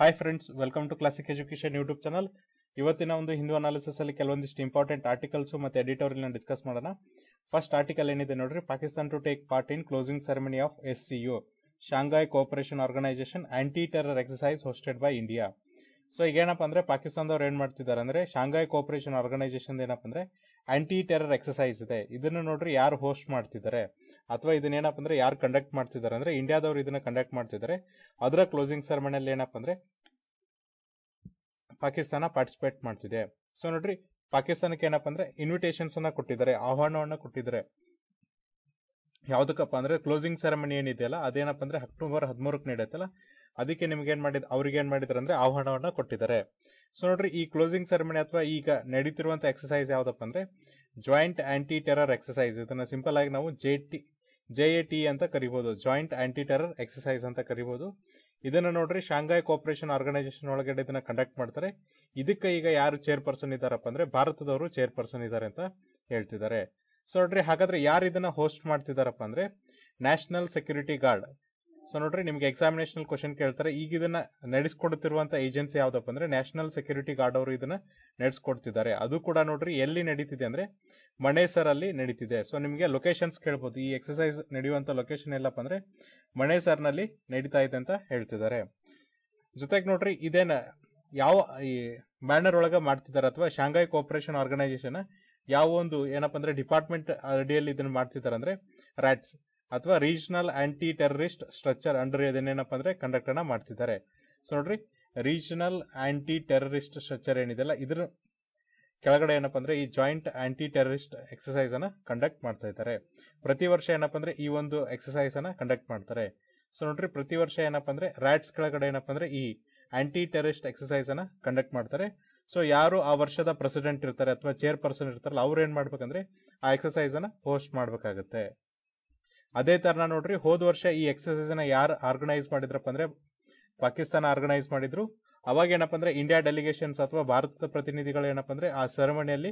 hi friends welcome to classic education YouTube channel ಇವತ್ತಿನ ಒಂದು Hindu analysis ಅಲ್ಲಿ ಕೆಲವೊಂದಿಷ್ಟು ಇಂಪಾರ್ಟೆಂಟ್ ಆರ್ಟಿಕಲ್ಸ್ ಮತ್ತೆ ಎಡಿಟೋರಿಯಲ್ ಡಿಸ್ಕಸ್ ಮಾಡೋಣ ಫಸ್ಟ್ ಆರ್ಟಿಕಲ್ ಏನಿದೆ ನೋಡ್ರಿ Pakistan to take part in closing ceremony of S U Shanghai cooperation organisation anti terror exercise hosted by India so ಈಗ ಏನಪ್ಪ ಅಂದ್ರೆ ಪಾಕಿಸ್ತಾನದವ್ರು ಏನ್ ಮಾಡ್ತಿದ್ದಾರೆ ಅಂದ್ರೆ ಶಾಂಘೈ ಕೋಪರೇಷನ್ ಆರ್ಗನೈಸೇಷನ್ ಏನಪ್ಪ ಅಂದ್ರೆ ಆಂಟಿ ಟೆರರ್ ಎಕ್ಸಸೈಸ್ ಇದೆ ಇದನ್ನು ನೋಡ್ರಿ ಯಾರು ಹೋಸ್ಟ್ ಮಾಡ್ತಿದ್ದಾರೆ ಅಥವಾ ಇದನ್ನೇನಪ್ಪ ಅಂದ್ರೆ ಯಾರು ಕಂಡಕ್ಟ್ ಮಾಡ್ತಿದ್ದಾರೆ ಅಂದ್ರೆ ಇಂಡಿಯಾದವರು ಇದನ್ನ ಕಂಡಕ್ಟ್ ಮಾಡ್ತಿದ್ದಾರೆ ಅದರ ಕ್ಲೋಸಿಂಗ್ ಸೆರೆಮನಿಯಲ್ಲಿ ಏನಪ್ಪ ಅಂದ್ರೆ ಪಾಕಿಸ್ತಾನ ಪಾರ್ಟಿಸಿಪೇಟ್ ಮಾಡ್ತಿದೆ ಸೊ ನೋಡ್ರಿ ಪಾಕಿಸ್ತಾನಕ್ಕೆ ಏನಪ್ಪ ಅಂದ್ರೆ ಇನ್ವಿಟೇಷನ್ಸ್ ಅನ್ನ ಕೊಟ್ಟಿದ್ದಾರೆ ಆಹ್ವಾನವನ್ನ ಕೊಟ್ಟಿದ್ದಾರೆ ಯಾವ್ದಕ್ಕಪ್ಪ ಅಂದ್ರೆ ಕ್ಲೋಸಿಂಗ್ ಸೆರೆಮನಿ ಏನಿದೆಯಲ್ಲ ಅದೇನಪ್ಪ ಅಂದ್ರೆ ಅಕ್ಟೋಬರ್ ಹದಿಮೂರಕ್ಕೆ ನಡೆಯುತ್ತಲ್ಲ ಅದಕ್ಕೆ ನಿಮ್ಗೆ ಏನ್ ಮಾಡಿದ್ ಅವ್ರಿಗೆ ಏನ್ ಮಾಡಿದ್ರು ಅಂದ್ರೆ ಆಹ್ವಾನವನ್ನ ಕೊಟ್ಟಿದ್ದಾರೆ ಸೊ ನೋಡ್ರಿ ಈ ಕ್ಲೋಸಿಂಗ್ ಸೆರೆಮನಿ ಅಥವಾ ಈಗ ನಡೀತಿರುವಂತ ಎಕ್ಸಸೈಸ್ ಯಾವ್ದಪ್ಪ ಅಂದ್ರೆ ಜಾಯಿಂಟ್ ಆಂಟಿ ಟೆರರ್ ಎಕ್ಸಸೈಸ್ ಇದನ್ನ ಸಿಂಪಲ್ ಆಗಿ ನಾವು J T J A T ಅಂತ ಕರಿಬಹುದು ಜಾಯಿಂಟ್ ಆಂಟಿ ಟೆರರ್ ಎಕ್ಸಸೈಸ್ ಅಂತ ಕರಿಬಹುದು ಇದನ್ನ ನೋಡ್ರಿ ಶಾಂಘಾಯ್ ಕೋಪರೇಷನ್ ಆರ್ಗನೈಸೇಷನ್ ಒಳಗಡೆ ಇದನ್ನ ಕಂಡಕ್ಟ್ ಮಾಡ್ತಾರೆ ಇದಕ್ಕೆ ಈಗ ಯಾರು ಚೇರ್ ಪರ್ಸನ್ ಇದಾರಪ್ಪ ಅಂದ್ರೆ ಭಾರತದವರು ಚೇರ್ ಪರ್ಸನ್ ಇದ್ದಾರೆ ಅಂತ ಹೇಳ್ತಿದ್ದಾರೆ ಸೊ ನೋಡ್ರಿ ಹಾಗಾದ್ರೆ ಯಾರು ಇದನ್ನ ಹೋಸ್ಟ್ ಮಾಡ್ತಿದಾರಪ್ಪ ಅಂದ್ರೆ ನ್ಯಾಷನಲ್ ಸೆಕ್ಯೂರಿಟಿ ಗಾರ್ಡ್ ಸೊ ನೋಡ್ರಿ ನಿಮ್ಗೆ ಎಕ್ಸಾಮಿನೇಷನ್ ಕ್ವಶನ್ ಕೇಳ್ತಾರೆ ಈಗ ಇದನ್ನ ನಡೆಸ್ಕೊಡ್ತಿರುವಂತ ಏಜೆನ್ಸಿ ಯಾವ್ದಪ್ಪ ಅಂದ್ರೆ ನ್ಯಾಷನಲ್ ಸೆಕ್ಯೂರಿಟಿ ಗಾರ್ಡ್ ಅವರು ಇದನ್ನ ನಡೆಸ್ಕೊಡ್ತಿದ್ದಾರೆ ಅದು ಕೂಡ ನೋಡ್ರಿ ಎಲ್ಲಿ ನಡೀತಿದೆ ಅಂದ್ರೆ ಮಣೇಸರ್ ಅಲ್ಲಿ ನಡೀತಿದೆ ಸೊ ನಿಮಗೆ ಲೊಕೇಶನ್ಸ್ ಕೇಳ್ಬೋದು ಈ ಎಕ್ಸಸೈಸ್ ನಡೆಯುವಂತ ಲೊಕೇಶನ್ ಎಲ್ಲಪ್ಪ ಅಂದ್ರೆ ಮಣೇಸರ್ ನಲ್ಲಿ ನಡೀತಾ ಇದೆ ಅಂತ ಹೇಳ್ತಿದ್ದಾರೆ ಜೊತೆಗೆ ನೋಡ್ರಿ ಇದೇನ ಯಾವ ಈ ಬ್ಯಾನರ್ ಒಳಗೆ ಮಾಡ್ತಿದ್ದಾರೆ ಅಥವಾ ಶಾಂಘೈ ಕೋಪರೇಷನ್ ಆರ್ಗನೈಸೇಷನ್ ಯಾವ ಒಂದು ಏನಪ್ಪ ಅಂದ್ರೆ ಡಿಪಾರ್ಟ್ಮೆಂಟ್ ಅಡಿಯಲ್ಲಿ ಇದನ್ನ ಮಾಡ್ತಿದ್ದಾರೆ ಅಂದ್ರೆ ರ್ಯಾಟ್ಸ್ ಅಥವಾ regional anti terrorist structure under ಇದನ್ನೇನಪ್ಪ ಅಂದರೆ ಕಂಡಕ್ಟನ್ನು ಮಾಡ್ತಿದ್ದಾರೆ ಸೊ ನೋಡ್ರಿ ರೀಜನಲ್ ಆಂಟಿ ಟೆರರಿಸ್ಟ್ ಸ್ಟ್ರಕ್ಚರ್ ಏನಿದೆಲ್ಲ ಇದ್ರ ಕೆಳಗಡೆ ಏನಪ್ಪ ಅಂದರೆ ಈ ಜಾಯಿಂಟ್ ಆಂಟಿ ಟೆರರಿಸ್ಟ್ ಎಕ್ಸಸೈಸ್ ಅನ್ನ ಕಂಡಕ್ಟ್ ಮಾಡ್ತಾ ಇದ್ದಾರೆ ಪ್ರತಿ ವರ್ಷ ಏನಪ್ಪ ಅಂದರೆ ಈ ಒಂದು ಎಕ್ಸಸೈಸ್ ಅನ್ನ ಕಂಡಕ್ಟ್ ಮಾಡ್ತಾರೆ ಸೊ ನೋಡ್ರಿ ಪ್ರತಿ ವರ್ಷ ಏನಪ್ಪ ಅಂದರೆ ರ್ಯಾಟ್ಸ್ ಕೆಳಗಡೆ ಏನಪ್ಪ ಅಂದರೆ ಈ ಆಂಟಿ ಟೆರರಿಸ್ಟ್ ಎಕ್ಸಸೈಸ್ ಅನ್ನ ಕಂಡಕ್ಟ್ ಮಾಡ್ತಾರೆ ಸೊ ಯಾರು ಆ ವರ್ಷದ ಪ್ರೆಸಿಡೆಂಟ್ ಇರ್ತಾರೆ ಅಥವಾ ಚೇರ್ ಪರ್ಸನ್ ಇರ್ತಾರಲ್ಲ ಅವ್ರು ಏನ್ ಮಾಡ್ಬೇಕಂದ್ರೆ ಆ ಎಕ್ಸಸೈಸ್ ಅನ್ನ ಹೋಸ್ಟ್ ಮಾಡ್ಬೇಕಾಗತ್ತೆ ಅದೇ ತರನ ನೋಡ್ರಿ ಹೋದ ವರ್ಷ ಈ ಎಕ್ಸಸೈಸ್ ನ ಯಾರು ಆರ್ಗನೈಸ್ ಮಾಡಿದ್ರಪ್ಪ ಅಂದ್ರೆ ಪಾಕಿಸ್ತಾನ ಆರ್ಗನೈಸ್ ಮಾಡಿದ್ರು ಅವಾಗ ಏನಪ್ಪ ಅಂದ್ರೆ ಇಂಡಿಯಾ ಡೆಲಿಗೇಷನ್ಸ್ ಅಥವಾ ಭಾರತದ ಪ್ರತಿನಿಧಿಗಳು ಏನಪ್ಪ ಅಂದ್ರೆ ಆ ಸೆರೆಮನಿಯಲ್ಲಿ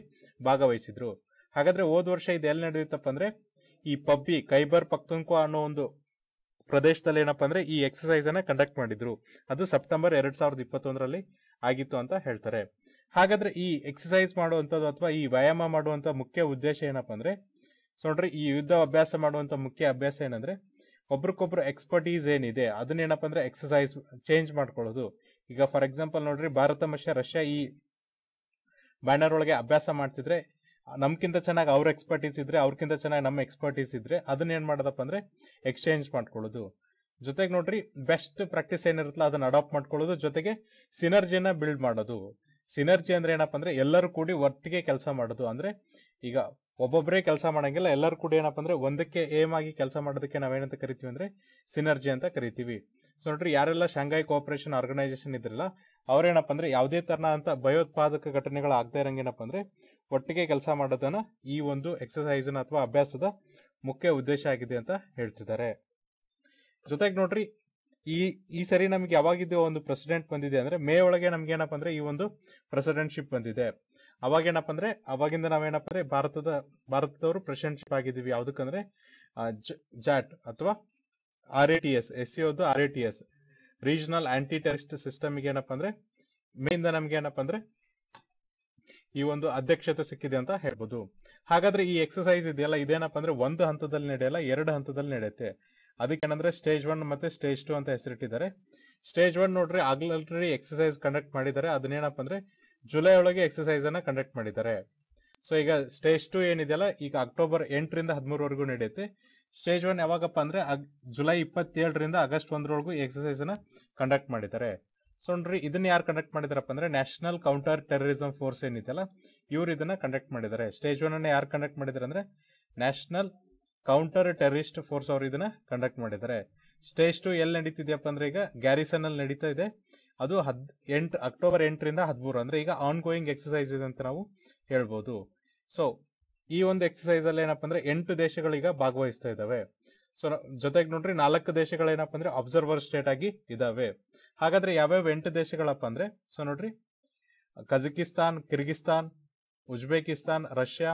ಭಾಗವಹಿಸಿದ್ರು ಹಾಗಾದ್ರೆ ಹೋದ ವರ್ಷ ಇದೆಲ್ಲ ನಡೆಯುತ್ತಪ್ಪ ಅಂದ್ರೆ ಈ ಪಬ್ಬಿ ಕೈಬರ್ ಪಕ್ತುಂಕೋ ಅನ್ನೋ ಒಂದು ಪ್ರದೇಶದಲ್ಲಿ ಏನಪ್ಪ ಅಂದ್ರೆ ಈ ಎಕ್ಸಸೈಸ್ ಅನ್ನ ಕಂಡಕ್ಟ್ ಮಾಡಿದ್ರು ಅದು ಸೆಪ್ಟೆಂಬರ್ ಎರಡ್ ಸಾವಿರದ ಇಪ್ಪತ್ತೊಂದರಲ್ಲಿ ಆಗಿತ್ತು ಅಂತ ಹೇಳ್ತಾರೆ ಹಾಗಾದ್ರೆ ಈ ಎಕ್ಸಸೈಸ್ ಮಾಡುವಂತದ್ದು ಅಥವಾ ಈ ವ್ಯಾಯಾಮ ಮಾಡುವಂತ ಮುಖ್ಯ ಉದ್ದೇಶ ಏನಪ್ಪ ಅಂದ್ರೆ ಸೊ ನೋಡ್ರಿ ಈ ಯುದ್ಧ ಅಭ್ಯಾಸ ಮಾಡುವಂತ ಮುಖ್ಯ ಅಭ್ಯಾಸ ಏನಂದ್ರೆ ಒಬ್ರಿಗೊಬ್ರು ಎಕ್ಸ್ಪರ್ಟೀಸ್ ಏನಿದೆ ಏನಪ್ಪ ಅಂದ್ರೆ ಎಕ್ಸಸೈಸ್ ಚೇಂಜ್ ಮಾಡ್ಕೊಳ್ಳೋದು ಈಗ ಫಾರ್ ಎಕ್ಸಾಂಪಲ್ ನೋಡ್ರಿ ಭಾರತ ಮತ್ತು ರಷ್ಯಾ ಈ ಬ್ಯಾನರ್ ಒಳಗೆ ಅಭ್ಯಾಸ ಮಾಡ್ತಿದ್ರೆ ನಮ್ಕಿಂತ ಚೆನ್ನಾಗಿ ಅವ್ರ ಎಕ್ಸ್ಪರ್ಟೀಸ್ ಇದ್ರೆ ಅವ್ರಕ್ಕಿಂತ ಚೆನ್ನಾಗಿ ನಮ್ಮ ಎಕ್ಸ್ಪರ್ಟೀಸ್ ಇದ್ರೆ ಅದನ್ನ ಏನ್ ಮಾಡೋದಪ್ಪ ಅಂದ್ರೆ ಎಕ್ಸ್ಚೇಂಜ್ ಮಾಡ್ಕೊಳ್ಳೋದು ಜೊತೆಗೆ ನೋಡ್ರಿ ಬೆಸ್ಟ್ ಪ್ರಾಕ್ಟೀಸ್ ಏನಿರುತ್ತಲ್ಲ ಅದನ್ನ ಅಡಾಪ್ಟ್ ಮಾಡ್ಕೊಳ್ಳೋದು ಜೊತೆಗೆ ಸಿನರ್ಜಿನ ಬಿಲ್ಡ್ ಮಾಡೋದು ಸಿನರ್ಜಿ ಅಂದ್ರೆ ಏನಪ್ಪ ಅಂದ್ರೆ ಎಲ್ಲರೂ ಕೂಡಿ ಒಟ್ಟಿಗೆ ಕೆಲಸ ಮಾಡೋದು ಅಂದ್ರೆ ಈಗ ಒಬ್ಬೊಬ್ಬರೇ ಕೆಲಸ ಮಾಡಂಗಿಲ್ಲ ಎಲ್ಲರೂ ಕೂಡ ಏನಪ್ಪ ಅಂದ್ರೆ ಒಂದಕ್ಕೆ ಏಮ್ ಆಗಿ ಕೆಲಸ ಮಾಡೋದಕ್ಕೆ ನಾವೇನಂತ ಕರಿತೀವಿ ಅಂದ್ರೆ ಸಿನರ್ಜಿ ಅಂತ ಕರಿತೀವಿ ಸೊ ನೋಡ್ರಿ ಯಾರೆಲ್ಲ ಶಾಂಘೈ ಕೋಆಪರೇಷನ್ ಆರ್ಗನೈಸೇಷನ್ ಇದ್ರಲ್ಲ ಅವ್ರೇನಪ್ಪ ಅಂದ್ರೆ ಯಾವುದೇ ತರನಾದಂತ ಭಯೋತ್ಪಾದಕ ಘಟನೆಗಳು ಆಗ್ತಾ ಇರಂಗೇನಪ್ಪ ಅಂದ್ರೆ ಒಟ್ಟಿಗೆ ಕೆಲಸ ಮಾಡೋದನ್ನು ಈ ಒಂದು ಎಕ್ಸಸೈಸ್ನ ಅಥವಾ ಅಭ್ಯಾಸದ ಮುಖ್ಯ ಉದ್ದೇಶ ಆಗಿದೆ ಅಂತ ಹೇಳ್ತಿದ್ದಾರೆ ಜೊತೆಗೆ ನೋಡ್ರಿ ಈ ಈ ಸರಿ ನಮ್ಗೆ ಯಾವಾಗಿದ್ದು ಒಂದು ಪ್ರೆಸಿಡೆಂಟ್ ಬಂದಿದೆ ಅಂದ್ರೆ ಮೇ ಒಳಗೆ ನಮ್ಗೆ ಏನಪ್ಪ ಅಂದ್ರೆ ಈ ಒಂದು ಪ್ರೆಸಿಡೆಂಟ್ಶಿಪ್ ಬಂದಿದೆ ಅವಾಗ ಏನಪ್ಪ ಅಂದ್ರೆ ಅವಾಗಿಂದ ನಾವೇನಪ್ಪ ಅಂದ್ರೆ ಭಾರತದ ಭಾರತದವರು ಪ್ರೆಸಿಡೆಂಟ್ಶಿಪ್ ಆಗಿದ್ದೀವಿ ಯಾವ್ದಕ್ಕಂದ್ರೆ ಜಾಟ್ ಅಥವಾ R A T S S ಸಿಒದು R A T S regional anti terrorist system ಗೆ ಏನಪ್ಪ ಅಂದ್ರೆ ಇಂದ ನಮ್ಗೆ ಏನಪ್ಪ ಅಂದ್ರೆ ಈ ಒಂದು ಅಧ್ಯಕ್ಷತೆ ಸಿಕ್ಕಿದೆ ಅಂತ ಹೇಳ್ಬೋದು ಹಾಗಾದ್ರೆ ಈ ಎಕ್ಸಸೈಸ್ ಇದೆಯಲ್ಲ ಇದೇನಪ್ಪ ಅಂದ್ರೆ ಒಂದು ಹಂತದಲ್ಲಿ ನಡೆಯಲ್ಲ ಎರಡು ಹಂತದಲ್ಲಿ ನಡೆಯುತ್ತೆ ಅದಕ್ಕೇನಂದ್ರೆ ಸ್ಟೇಜ್ ಒನ್ ಮತ್ತೆ ಸ್ಟೇಜ್ ಟು ಅಂತ ಹೆಸರಿಟ್ಟಿದ್ದಾರೆ ಸ್ಟೇಜ್ ಒನ್ ನೋಡ್ರಿ ಆಗ್ಲಿ ಎಕ್ಸಸೈಸ್ ಕಂಡಕ್ಟ್ ಮಾಡಿದ್ದಾರೆ ಅದನ್ನೇನಪ್ಪ ಅಂದ್ರೆ ಜುಲೈ ಒಳಗೆ ಎಕ್ಸಸೈಸ್ ಅನ್ನ ಕಂಡಕ್ಟ್ ಮಾಡಿದ್ದಾರೆ ಸೊ ಈಗ ಸ್ಟೇಜ್ ಟು ಏನಿದೆಯಲ್ಲ ಈಗ ಅಕ್ಟೋಬರ್ ಎಂಟರಿಂದ ಹದಿಮೂರವರೆಗೂ ನಡೆಯುತ್ತೆ ಸ್ಟೇಜ್ ಒನ್ ಯಾವಾಗಪ್ಪ ಅಂದ್ರೆ ಜುಲೈ ಇಪ್ಪತ್ತೇಳರಿಂದ ಆಗಸ್ಟ್ ಒಂದರವರೆಗೂ ಎಕ್ಸಸೈಸ್ ಅನ್ನ ಕಂಡಕ್ಟ್ ಮಾಡಿದ್ದಾರೆ ಸೊ ನೋಡ್ರಿ ಇದನ್ನ ಯಾರು ಕಂಡಕ್ಟ್ ಮಾಡಿದಾರಪ್ಪ ಅಂದ್ರೆ ನ್ಯಾಷನಲ್ ಕೌಂಟರ್ ಟೆರರಿಸಂ ಫೋರ್ಸ್ ಏನಿದೆಯಲ್ಲ ಇವ್ರು ಇದನ್ನ ಕಂಡಕ್ಟ್ ಮಾಡಿದ್ದಾರೆ ಸ್ಟೇಜ್ ಒನ್ ಅನ್ನ ಯಾರು ಕಂಡಕ್ಟ್ ಮಾಡಿದಾರೆ ಅಂದ್ರೆ ನ್ಯಾಷನಲ್ ಕೌಂಟರ್ ಟೆರರಿಸ್ಟ್ ಫೋರ್ಸ್ ಅವರು ಇದನ್ನ ಕಂಡಕ್ಟ್ ಮಾಡಿದ್ದಾರೆ ಸ್ಟೇಜ್ ಟು ಎಲ್ಲಿ ನಡೀತಿದ್ಯಪ್ಪ ಅಂದ್ರೆ ಈಗ ಗ್ಯಾರಿಸನ್ ಅಲ್ಲಿ ನಡೀತಾ ಇದೆ ಅದು ಹದ್ ಎಂಟು ಅಕ್ಟೋಬರ್ ಎಂಟರಿಂದ ಹದಿಮೂರು ಅಂದ್ರೆ ಈಗ ಆನ್ ಗೋಯಿಂಗ್ ಎಕ್ಸಸೈಸ್ ಇದೆ ಅಂತ ನಾವು ಹೇಳ್ಬೋದು ಸೊ ಈ ಒಂದು ಎಕ್ಸಸೈಸ್ ಅಲ್ಲಿ ಏನಪ್ಪ ಅಂದ್ರೆ ಎಂಟು ದೇಶಗಳೀಗ ಭಾಗವಹಿಸ್ತಾ ಇದ್ದಾವೆ ಸೊ ಜೊತೆಗೆ ನೋಡ್ರಿ ನಾಲ್ಕು ದೇಶಗಳೇನಪ್ಪ ಅಂದ್ರೆ ಅಬ್ಸರ್ವರ್ ಸ್ಟೇಟ್ ಆಗಿ ಇದಾವೆ ಹಾಗಾದ್ರೆ ಯಾವ್ಯಾವ ಎಂಟು ದೇಶಗಳಪ್ಪ ಅಂದ್ರೆ ಸೊ ನೋಡ್ರಿ ಕಜಕಿಸ್ತಾನ್ ಕಿರ್ಗಿಸ್ತಾನ್ ಉಜ್ಬೇಕಿಸ್ತಾನ್ ರಷ್ಯಾ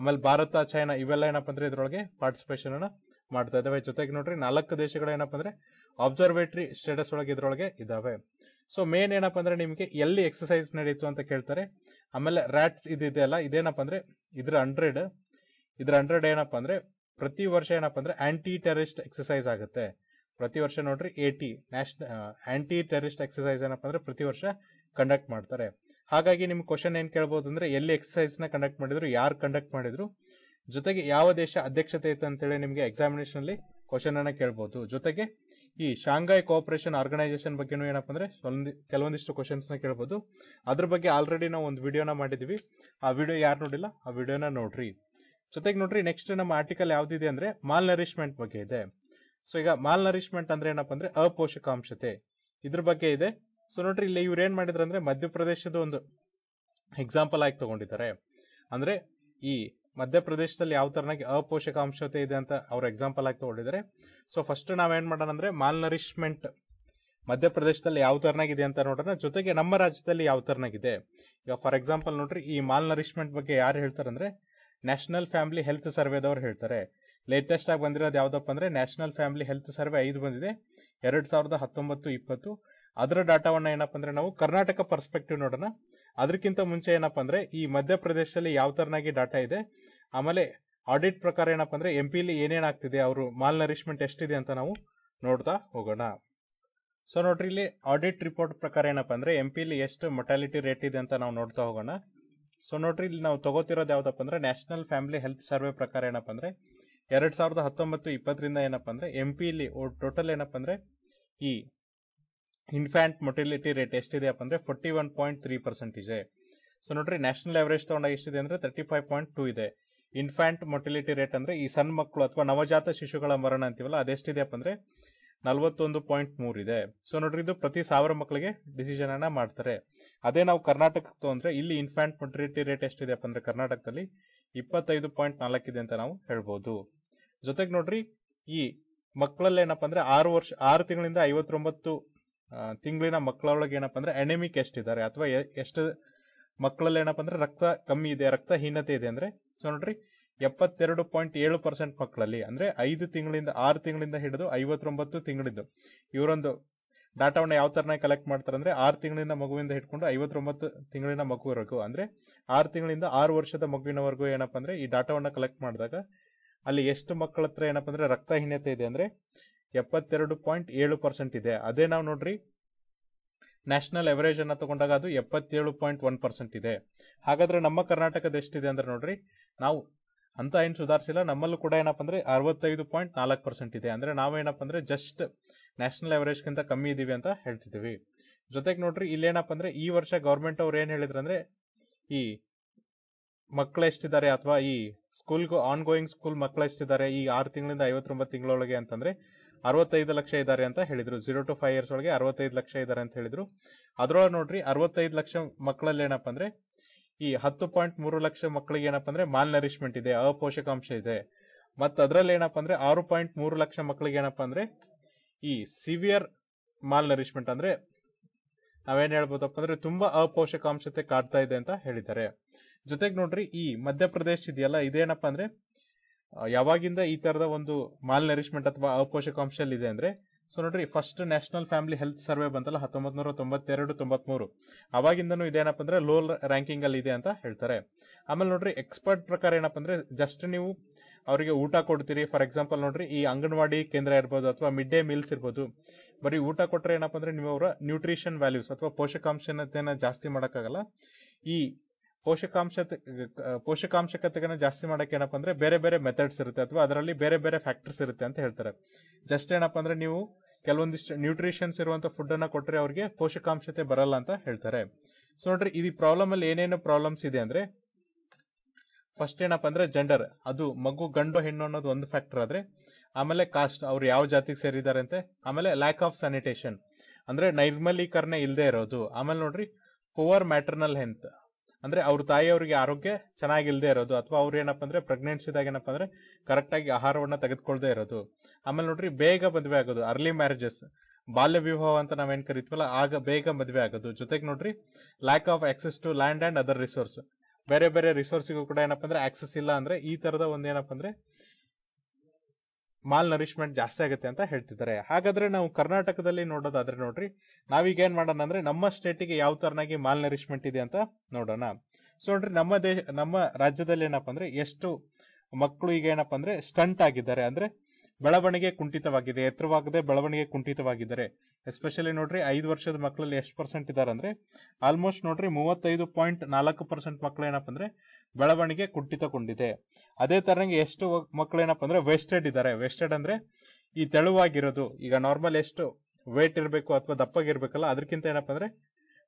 ಆಮೇಲೆ ಭಾರತ ಚೈನಾ ಇವೆಲ್ಲ ಏನಪ್ಪ ಅಂದ್ರೆ ಇದರೊಳಗೆ ಪಾರ್ಟಿಸಿಪೇಷನ್ ಅನ್ನ ಮಾಡ್ತಾ ಇದಾವೆ ಜೊತೆಗೆ ನೋಡ್ರಿ ನಾಲ್ಕು ದೇಶಗಳು ಏನಪ್ಪ ಅಂದ್ರೆ ಅಬ್ಸರ್ವೇಟರಿ ಸ್ಟೇಟಸ್ ಒಳಗೆ ಇದರೊಳಗೆ ಇದಾವೆ ಸೊ ಮೇನ್ ಏನಪ್ಪ ಅಂದ್ರೆ ನಿಮಗೆ ಎಲ್ಲಿ ಎಕ್ಸಸೈಸ್ ನಡೀತು ಅಂತ ಕೇಳ್ತಾರೆ ಆಮೇಲೆ ರ್ಯಾಟ್ಸ್ ಇದೆ ಅಲ್ಲ ಇದೇನಪ್ಪ ಅಂದ್ರೆ ಇದ್ರ ಹಂಡ್ರೆಡ್ ಇದ್ರ ಹಂಡ್ರೆಡ್ ಏನಪ್ಪ ಅಂದ್ರೆ ಪ್ರತಿ ವರ್ಷ ಏನಪ್ಪ ಅಂದ್ರೆ ಆಂಟಿ ಟೆರರಿಸ್ಟ್ ಎಕ್ಸಸೈಸ್ ಆಗುತ್ತೆ ಪ್ರತಿ ವರ್ಷ ನೋಡ್ರಿ A T national anti terrorist exercise ಏನಪ್ಪ ಅಂದ್ರೆ ಪ್ರತಿ ವರ್ಷ ಕಂಡಕ್ಟ್ ಮಾಡ್ತಾರೆ ಹಾಗಾಗಿ ನಿಮ್ ಕ್ವಶನ್ ಏನ್ ಕೇಳಬಹುದು ಅಂದ್ರೆ ಎಲ್ಲಿ ಎಕ್ಸರ್ಸೈಸ್ ನ ಕಂಡಕ್ಟ್ ಮಾಡಿದ್ರು ಯಾರು ಕಂಡಕ್ಟ್ ಮಾಡಿದ್ರು ಜೊತೆಗೆ ಯಾವ ದೇಶ ಅಧ್ಯಕ್ಷತೆ ಇತ್ತು ಅಂತೇಳಿ ನಿಮಗೆ ಎಕ್ಸಾಮಿನೇಷನ್ ಅಲ್ಲಿ ಕ್ವಶನ್ ಅನ್ನ ಕೇಳಬಹುದು ಜೊತೆಗೆ ಈ ಶಾಂಘೈ ಕೋಆಪರೇಷನ್ ಆರ್ಗನೈಸೇಷನ್ ಬಗ್ಗೆ ಏನಪ್ಪ ಅಂದ್ರೆ ಕೆಲವೊಂದಿಷ್ಟು ಕ್ವಶನ್ಸ್ ನ ಕೇಳಬಹುದು ಅದ್ರ ಬಗ್ಗೆ ಆಲ್ರೆಡಿ ನಾವು ಒಂದು ವಿಡಿಯೋನ ಮಾಡಿದೀವಿ ಆ ವಿಡಿಯೋ ಯಾರು ನೋಡಿಲ್ಲ ಆ ವಿಡಿಯೋನ ನೋಡ್ರಿ ಜೊತೆಗೆ ನೋಡ್ರಿ ನೆಕ್ಸ್ಟ್ ನಮ್ಮ ಆರ್ಟಿಕಲ್ ಯಾವ್ದಿದೆ ಅಂದ್ರೆ ಮಾಲ್ ನರಿಶ್ಮೆಂಟ್ ಬಗ್ಗೆ ಇದೆ ಸೊ ಈಗ ಮಾಲ್ ನರಿಶ್ಮೆಂಟ್ ಅಂದ್ರೆ ಏನಪ್ಪ ಅಂದ್ರೆ ಅಪೋಷಕಾಂಶತೆ ಇದ್ರ ಬಗ್ಗೆ ಇದೆ ಸೊ ನೋಡ್ರಿ ಇಲ್ಲಿ ಇವ್ರು ಏನು ಮಾಡಿದ್ರು ಅಂದ್ರೆ ಮಧ್ಯಪ್ರದೇಶದ ಒಂದು ಎಕ್ಸಾಂಪಲ್ ಆಗಿ ತಗೊಂಡಿದ್ದಾರೆ ಅಂದ್ರೆ ಈ ಮಧ್ಯಪ್ರದೇಶದಲ್ಲಿ ಯಾವ ತರನಾಗಿ ಅಪೋಷಕಾಂಶತೆ ಇದೆ ಅಂತ ಅವ್ರ ಎಕ್ಸಾಂಪಲ್ ಆಗಿ ತಗೊಂಡಿದ್ದಾರೆ ಸೊ ಫಸ್ಟ್ ಏನ್ ಮಾಡೋಣ ಅಂದ್ರೆ ಮಾಲ್ ನರಿಶ್ಮೆಂಟ್ ಮಧ್ಯಪ್ರದೇಶದಲ್ಲಿ ಯಾವ ತರನಾಗಿದೆ ಅಂತ ನೋಡೋಣ ಜೊತೆಗೆ ನಮ್ಮ ರಾಜ್ಯದಲ್ಲಿ ಯಾವ ತರನಾಗಿದೆ ಈಗ ಫಾರ್ ಎಕ್ಸಾಂಪಲ್ ನೋಡ್ರಿ ಈ ಮಾಲ್ ನರಿಶ್ಮೆಂಟ್ ಬಗ್ಗೆ ಯಾರು ಹೇಳ್ತಾರೆ ಅಂದ್ರೆ ನ್ಯಾಷನಲ್ ಫ್ಯಾಮಿಲಿ ಹೆಲ್ತ್ ಸರ್ವೆದವ್ರು ಹೇಳ್ತಾರೆ ಲೇಟೆಸ್ಟ್ ಆಗಿ ಬಂದಿರೋದು ಯಾವ್ದಪ್ಪ ಅಂದ್ರೆ ನ್ಯಾಷನಲ್ ಫ್ಯಾಮಿಲಿ ಹೆಲ್ತ್ ಸರ್ವೆ ಐದು ಬಂದಿದೆ ಎರಡ್ ಸಾವಿರದ ಹತ್ತೊಂಬತ್ತು ಇಪ್ಪತ್ತು ಅದರ ಡಾಟಾವನ್ನ ಏನಪ್ಪ ಅಂದ್ರೆ ನಾವು ಕರ್ನಾಟಕ ಪರ್ಸ್ಪೆಕ್ಟಿವ್ ನೋಡೋಣ ಅದಕ್ಕಿಂತ ಮುಂಚೆ ಏನಪ್ಪ ಅಂದ್ರೆ ಈ ಮಧ್ಯಪ್ರದೇಶದಲ್ಲಿ ಯಾವ ತರನಾಗಿ ಡಾಟಾ ಇದೆ ಆಮೇಲೆ ಆಡಿಟ್ ಪ್ರಕಾರ ಏನಪ್ಪ ಅಂದ್ರೆ ಎಂ ಪಿಲಿ ಏನೇನಾಗ್ತಿದೆ ಅವರು ಮಾಲ್ ನರಿಶ್ಮೆಂಟ್ ಎಷ್ಟಿದೆ ಅಂತ ನಾವು ನೋಡ್ತಾ ಹೋಗೋಣ ಸೊ ನೋಡ್ರಿ ಇಲ್ಲಿ ಆಡಿಟ್ ರಿಪೋರ್ಟ್ ಪ್ರಕಾರ ಏನಪ್ಪ ಅಂದ್ರೆ ಎಂ ಪಿಲಿ ಎಷ್ಟು ಮೊಟಾಲಿಟಿ ರೇಟ್ ಇದೆ ಅಂತ ನಾವು ನೋಡ್ತಾ ಹೋಗೋಣ ಸೊ ನೋಡ್ರಿ ಇಲ್ಲಿ ನಾವು ತಗೋತಿರೋದು ಯಾವ್ದಪ್ಪ ಅಂದ್ರೆ ನ್ಯಾಷನಲ್ ಫ್ಯಾಮಿಲಿ ಹೆಲ್ತ್ ಸರ್ವೆ ಪ್ರಕಾರ ಏನಪ್ಪ ಅಂದ್ರೆ ಎರಡ್ ಸಾವಿರದ ಹತ್ತೊಂಬತ್ತು ಇಪ್ಪತ್ತರಿಂದ ಏನಪ್ಪ ಅಂದ್ರೆ ಎಂ ಪಿಲಿ ಟೋಟಲ್ ಏನಪ್ಪ ಅಂದ್ರೆ ಈ ಇನ್ಫ್ಯಾಂಟ್ ಮೊಟಿಲಿಟಿ ರೇಟ್ ಅಪ್ಪ ಅಂದ್ರೆ forty one point three percent ಇದೆ ಸೊ ನೋಡ್ರಿ ನ್ಯಾಷನಲ್ ಅವರೇಜ್ ತಗೊಂಡಾಗ ಎಷ್ಟಿದೆ ಅಂದರೆ ತರ್ಟಿ ಫೈವ್ ಪಾಯಿಂಟ್ ಟೂ ಇದೆ ಇನ್ಫ್ಯಾಂಟ್ ಮೊಟಿಲಿಟಿ ರೇಟ್ ಅಂದರೆ ಈ ಸಣ್ಣ ಮಕ್ಕಳು ಅಥವಾ ನವಜಾತ ಶಿಶುಗಳ ಮರಣ ಅಂತೀವಲ್ಲ ಅದೆಷ್ಟಿದೆಯಪ್ಪ ಅಂದರೆ ನಲವತ್ತೊಂದು ಪಾಯಿಂಟ್ ಮೂರು ಇದೆ ಸೊ ನೋಡ್ರಿ ಇದು ಪ್ರತಿ ಸಾವಿರ ಮಕ್ಕಳಿಗೆ ಡಿಸಿಷನ್ ಅನ್ನ ಮಾಡ್ತಾರೆ ಅದೇ ನಾವು ಕರ್ನಾಟಕಕ್ಕೆ ತೊಂದ್ರೆ ಇಲ್ಲಿ ಇನ್ಫ್ಯಾಂಟ್ ಮೊಟಿಲಿಟಿ ರೇಟ್ ಅಪ್ಪ ಅಂದ್ರೆ ಕರ್ನಾಟಕದಲ್ಲಿ ಇಪ್ಪತ್ತೈದು ಪಾಯಿಂಟ್ ನಾಲ್ಕು ಇದೆ ಅಂತ ನಾವು ಹೇಳ್ಬೋದು ಜೊತೆಗೆ ನೋಡ್ರಿ ಈ ಮಕ್ಕಳಲ್ಲಿ ಏನಪ್ಪ ಆರು ವರ್ಷ ಆರು ತಿಂಗಳಿಂದ ಐವತ್ತೊಂಬತ್ತು ತಿಂಗಳಿನ ಮಕ್ಕಳೊಳಗೆ ಏನಪ್ಪ ಅಂದ್ರೆ ಅನೆಮಿಕ್ ಎಷ್ಟಿದ್ದಾರೆ ಅಥವಾ ಎಷ್ಟು ಮಕ್ಕಳಲ್ಲಿ ಏನಪ್ಪ ಅಂದ್ರೆ ರಕ್ತ ಕಮ್ಮಿ ಇದೆ ರಕ್ತಹೀನತೆ ಇದೆ ಅಂದ್ರೆ ಸೊ ನೋಡ್ರಿ ಎಪ್ಪತ್ತೆರಡು ಪಾಯಿಂಟ್ ಏಳು ಪರ್ಸೆಂಟ್ ಮಕ್ಕಳಲ್ಲಿ ಅಂದ್ರೆ ಐದು ತಿಂಗಳಿಂದ ಆರು ತಿಂಗಳಿಂದ ಹಿಡಿದು ಐವತ್ತೊಂಬತ್ತು ತಿಂಗಳಿದ್ದು ಇವರೊಂದು ಡಾಟಾವನ್ನ ಯಾವ ಥರನೇ ಕಲೆಕ್ಟ್ ಮಾಡ್ತಾರೆ ಅಂದ್ರೆ ಆರು ತಿಂಗಳಿಂದ ಮಗುವಿಂದ ಹಿಡ್ಕೊಂಡು ಐವತ್ತೊಂಬತ್ತು ತಿಂಗಳಿನ ಮಗುವರೆಗೂ ಅಂದ್ರೆ ಆರು ತಿಂಗಳಿಂದ ಆರು ವರ್ಷದ ಮಗುವಿನವರೆಗೂ ಏನಪ್ಪ ಅಂದ್ರೆ ಈ ಡಾಟಾವನ್ನು ಕಲೆಕ್ಟ್ ಮಾಡಿದಾಗ ಅಲ್ಲಿ ಎಷ್ಟು ಮಕ್ಕಳ ಹತ್ರ ಏನಪ್ಪ ಅಂದ್ರೆ ರಕ್ತಹೀನತೆ ಇದೆ ಅಂದ್ರೆ ಎಪ್ಪತ್ತೆರಡು ಪಾಯಿಂಟ್ ಏಳು ಪರ್ಸೆಂಟ್ ಇದೆ ಅದೇ ನಾವು ನೋಡ್ರಿ ನ್ಯಾಷನಲ್ ಎವರೇಜ್ ಅನ್ನ ತಗೊಂಡಾಗ ಅದು ಎಪ್ಪತ್ತೇಳು ಪಾಯಿಂಟ್ ಒನ್ ಪರ್ಸೆಂಟ್ ಇದೆ ಹಾಗಾದ್ರೆ ನಮ್ಮ ಕರ್ನಾಟಕದ ಎಷ್ಟಿದೆ ಅಂದ್ರೆ ನೋಡ್ರಿ ನಾವು ಅಂತ ಏನು ಸುಧಾರಿಸಿಲ್ಲ ನಮ್ಮಲ್ಲೂ ಕೂಡ ಏನಪ್ಪ ಅಂದ್ರೆ ಅರವತ್ತೈದು ಪಾಯಿಂಟ್ ನಾಲ್ಕು ಪರ್ಸೆಂಟ್ ಇದೆ ಅಂದ್ರೆ ನಾವೇನಪ್ಪ ಅಂದ್ರೆ ಜಸ್ಟ್ ನ್ಯಾಷನಲ್ ಎವರೇಜ್ಗಿಂತ ಕಮ್ಮಿ ಇದೀವಿ ಅಂತ ಹೇಳ್ತಿದ್ದೀವಿ ಜೊತೆಗೆ ನೋಡ್ರಿ ಇಲ್ಲೇನಪ್ಪ ಅಂದ್ರೆ ಈ ವರ್ಷ ಗೌರ್ಮೆಂಟ್ ಅವ್ರು ಏನ್ ಹೇಳಿದ್ರಂದ್ರೆ ಈ ಮಕ್ಕಳು ಎಷ್ಟಿದ್ದಾರೆ ಅಥವಾ ಈ ಸ್ಕೂಲ್ ಆನ್ ಗೋಯಿಂಗ್ ಸ್ಕೂಲ್ ಮಕ್ಕಳು ಎಷ್ಟಿದ್ದಾರೆ ಈ ಆರು ತಿಂಗಳಿಂದ ಐವತ್ತೊಂಬತ್ತು ತಿಂಗಳೊಳಗೆ ಅಂತಂದ್ರೆ ಅರವತ್ತೈದು ಲಕ್ಷ ಇದ್ದಾರೆ ಅಂತ ಹೇಳಿದ್ರು ಜೀರೋ ಟು ಫೈವ್ ಇಯರ್ಸ್ ಒಳಗೆ ಅರವತ್ತೈದು ಲಕ್ಷ ಇದ್ದಾರೆ ಅಂತ ಹೇಳಿದ್ರು ಅದರೊಳಗೆ ನೋಡ್ರಿ ಅರವತ್ತೈದು ಲಕ್ಷ ಮಕ್ಕಳಲ್ಲಿ ಏನಪ್ಪ ಅಂದ್ರೆ ಈ ಹತ್ತು ಪಾಯಿಂಟ್ ಮೂರು ಲಕ್ಷ ಮಕ್ಕಳಿಗೆ ಏನಪ್ಪ ಅಂದ್ರೆ ಮಾಲ್ ನರಿಶ್ಮೆಂಟ್ ಇದೆ ಅಪೋಷಕಾಂಶ ಇದೆ ಮತ್ತೆ ಅದರಲ್ಲಿ ಏನಪ್ಪ ಅಂದ್ರೆ ಆರು ಪಾಯಿಂಟ್ ಮೂರು ಲಕ್ಷ ಮಕ್ಕಳಿಗೆ ಏನಪ್ಪ ಅಂದ್ರೆ ಈ ಸಿವಿಯರ್ ಮಾಲ್ ನರಿಶ್ಮೆಂಟ್ ಅಂದ್ರೆ ನಾವೇನ್ ಹೇಳ್ಬೋದಪ್ಪ ಅಂದ್ರೆ ತುಂಬಾ ಅಪೋಷಕಾಂಶತೆ ಕಾಡ್ತಾ ಇದೆ ಅಂತ ಹೇಳಿದ್ದಾರೆ ಜೊತೆಗೆ ನೋಡ್ರಿ ಈ ಮಧ್ಯಪ್ರದೇಶ ಇದೆಯಲ್ಲ ಇದೇನಪ್ಪ ಅಂದ್ರೆ ಯಾವಾಗಿಂದ ಈ ತರದ ಒಂದು ಮಾಲ್ ನರಿಶ್ಮೆಂಟ್ ಅಥವಾ ಅಪೋಷಕಾಂಶ ಇದೆ ಅಂದ್ರೆ ಸೊ ನೋಡ್ರಿ first national family health survey ಬಂತಲ್ಲ ಹತ್ತೊಂಬತ್ ನೂರ ತೊಂಬತ್ತೆರಡು ತೊಂಬತ್ಮೂರು ಅವಾಗಿಂದನು ಇದೇನಪ್ಪ ಅಂದ್ರೆ ಲೋ ರ್ಯಾಂಕಿಂಗ್ ಅಲ್ಲಿ ಇದೆ ಅಂತ ಹೇಳ್ತಾರೆ ಆಮೇಲೆ ನೋಡ್ರಿ ಎಕ್ಸ್ಪರ್ಟ್ ಪ್ರಕಾರ ಏನಪ್ಪ ಅಂದ್ರೆ ಜಸ್ಟ್ ನೀವು ಅವರಿಗೆ ಊಟ ಕೊಡ್ತೀರಿ ಫಾರ್ ಎಕ್ಸಾಂಪಲ್ ನೋಡ್ರಿ ಈ ಅಂಗನವಾಡಿ ಕೇಂದ್ರ ಇರ್ಬೋದು ಅಥವಾ ಮಿಡ್ ಡೇ ಮೀಲ್ಸ್ ಇರ್ಬೋದು ಬರೀ ಊಟ ಕೊಟ್ಟರೆ ಏನಪ್ಪ ಅಂದ್ರೆ ನೀವು ಅವರ ನ್ಯೂಟ್ರಿಷನ್ ವ್ಯಾಲ್ಯೂಸ್ ಅಥವಾ ಪೋಷಕಾಂಶನತೆನ ಜಾಸ್ತಿ ಮಾಡೋಕ್ಕಾಗಲ್ಲ ಈ ಪೋಷಕಾಂಶ ಪೋಷಕಾಂಶಕತೆಗಳನ್ನ ಜಾಸ್ತಿ ಮಾಡಕ್ಕೆ ಏನಪ್ಪ ಅಂದ್ರೆ ಬೇರೆ ಬೇರೆ ಮೆಥಡ್ಸ್ ಇರುತ್ತೆ ಅಥವಾ ಅದರಲ್ಲಿ ಬೇರೆ ಬೇರೆ ಫ್ಯಾಕ್ಟರ್ಸ್ ಇರುತ್ತೆ ಅಂತ ಹೇಳ್ತಾರೆ ಜಸ್ಟ್ ಏನಪ್ಪ ಅಂದ್ರೆ ನೀವು ಕೆಲವೊಂದಿಷ್ಟು ನ್ಯೂಟ್ರಿಷನ್ಸ್ ಇರುವಂತ ಫುಡ್ ಅನ್ನ ಕೊಟ್ಟರೆ ಅವ್ರಿಗೆ ಪೋಷಕಾಂಶತೆ ಬರಲ್ಲ ಅಂತ ಹೇಳ್ತಾರೆ ಸೊ ನೋಡ್ರಿ ಇದು ಪ್ರಾಬ್ಲಮ್ ಅಲ್ಲಿ ಏನೇನು ಪ್ರಾಬ್ಲಮ್ಸ್ ಇದೆ ಅಂದ್ರೆ ಫಸ್ಟ್ ಏನಪ್ಪ ಅಂದ್ರೆ ಜೆಂಡರ್ ಅದು ಮಗು ಗಂಡು ಹೆಣ್ಣು ಅನ್ನೋದು ಒಂದು ಫ್ಯಾಕ್ಟರ್ ಆದ್ರೆ ಆಮೇಲೆ ಕಾಸ್ಟ್ ಅವ್ರು ಯಾವ ಜಾತಿಗೆ ಸೇರಿದ್ದಾರೆ ಅಂತೆ ಆಮೇಲೆ ಲ್ಯಾಕ್ ಆಫ್ ಸ್ಯಾನಿಟೇಷನ್ ಅಂದ್ರೆ ನೈರ್ಮಲೀಕರಣ ಇಲ್ಲದೆ ಇರೋದು ಆಮೇಲೆ ನೋಡ್ರಿ ಪುವರ್ ಮ್ಯಾಟರ್ನಲ್ ಹೆಲ್ತ್ ಅಂದ್ರೆ ಅವ್ರ ತಾಯಿಯವರಿಗೆ ಆರೋಗ್ಯ ಚೆನ್ನಾಗಿಲ್ಲದೆ ಇರೋದು ಅಥವಾ ಅವ್ರು ಏನಪ್ಪ ಅಂದ್ರೆ ಪ್ರೆಗ್ನೆನ್ಸಿದಾಗ ಏನಪ್ಪ ಕರೆಕ್ಟ್ ಕರೆಕ್ಟಾಗಿ ಆಹಾರವನ್ನ ತೆಗೆದುಕೊಳ್ಳದೆ ಇರೋದು ಆಮೇಲೆ ನೋಡ್ರಿ ಬೇಗ ಮದುವೆ ಆಗೋದು ಅರ್ಲಿ ಮ್ಯಾರೇಜಸ್ ಬಾಲ್ಯ ವಿವಾಹ ಅಂತ ಏನ್ ಕರಿತೀವಲ್ಲ ಆಗ ಬೇಗ ಮದುವೆ ಆಗೋದು ಜೊತೆಗೆ ನೋಡ್ರಿ lack of access to land and other resource ಬೇರೆ ಬೇರೆ ರಿಸೋರ್ಸಿಗೂ ಕೂಡ ಏನಪ್ಪ ಅಂದ್ರೆ ಆಕ್ಸೆಸ್ ಇಲ್ಲ ಅಂದ್ರೆ ಈ ತರದ ಒಂದು ಏನಪ್ಪ ಮಾಲ್ ನರಿಶ್ಮೆಂಟ್ ಜಾಸ್ತಿ ಆಗುತ್ತೆ ಅಂತ ಹೇಳ್ತಿದ್ದಾರೆ ಹಾಗಾದ್ರೆ ನಾವು ಕರ್ನಾಟಕದಲ್ಲಿ ನೋಡೋದಾದ್ರೆ ನೋಡ್ರಿ ನಾವೀಗ ಏನ್ ಮಾಡೋಣ ಅಂದ್ರೆ ನಮ್ಮ ಸ್ಟೇಟಿಗೆ ಯಾವ ತರನಾಗಿ ಮಾಲ್ ನರಿಶ್ಮೆಂಟ್ ಇದೆ ಅಂತ ನೋಡೋಣ ಸೊ ನೋಡ್ರಿ ನಮ್ಮ ದೇಶ ನಮ್ಮ ರಾಜ್ಯದಲ್ಲಿ ಏನಪ್ಪ ಅಂದ್ರೆ ಎಷ್ಟು ಮಕ್ಕಳು ಈಗ ಏನಪ್ಪ ಅಂದ್ರೆ ಸ್ಟಂಟ್ ಆಗಿದ್ದಾರೆ ಅಂದ್ರೆ ಬೆಳವಣಿಗೆ ಕುಂಠಿತವಾಗಿದೆ ಎತ್ತರವಾಗದೆ ಬೆಳವಣಿಗೆ ಕುಂಠಿತವಾಗಿದ್ದಾರೆ ಎಸ್ಪೆಷಲಿ ನೋಡ್ರಿ ಐದು ವರ್ಷದ ಮಕ್ಕಳಲ್ಲಿ ಎಷ್ಟು ಪರ್ಸೆಂಟ್ ಇದ್ದಾರೆ ಅಂದ್ರೆ ಆಲ್ಮೋಸ್ಟ್ ನೋಡ್ರಿ ಮೂವತ್ತೈದು ಪಾಯಿಂಟ್ ನಾಲ್ಕು ಪರ್ಸೆಂಟ್ ಮಕ್ಕಳು ಏನಪ್ಪ ಅಂದ್ರೆ ಬೆಳವಣಿಗೆ ಕುಂಠಿತಗೊಂಡಿದೆ ಅದೇ ತರಂಗೆ ಎಷ್ಟು ಮಕ್ಕಳು ಏನಪ್ಪ ಅಂದ್ರೆ ವೇಸ್ಟೆಡ್ ಇದ್ದಾರೆ ವೇಸ್ಟೆಡ್ ಅಂದ್ರೆ ಈ ತೆಳುವಾಗಿರೋದು ಈಗ ನಾರ್ಮಲ್ ಎಷ್ಟು ವೇಟ್ ಇರಬೇಕು ಅಥವಾ ದಪ್ಪಾಗಿರ್ಬೇಕಲ್ಲ ಅದಕ್ಕಿಂತ ಏನಪ್ಪ ಅಂದ್ರೆ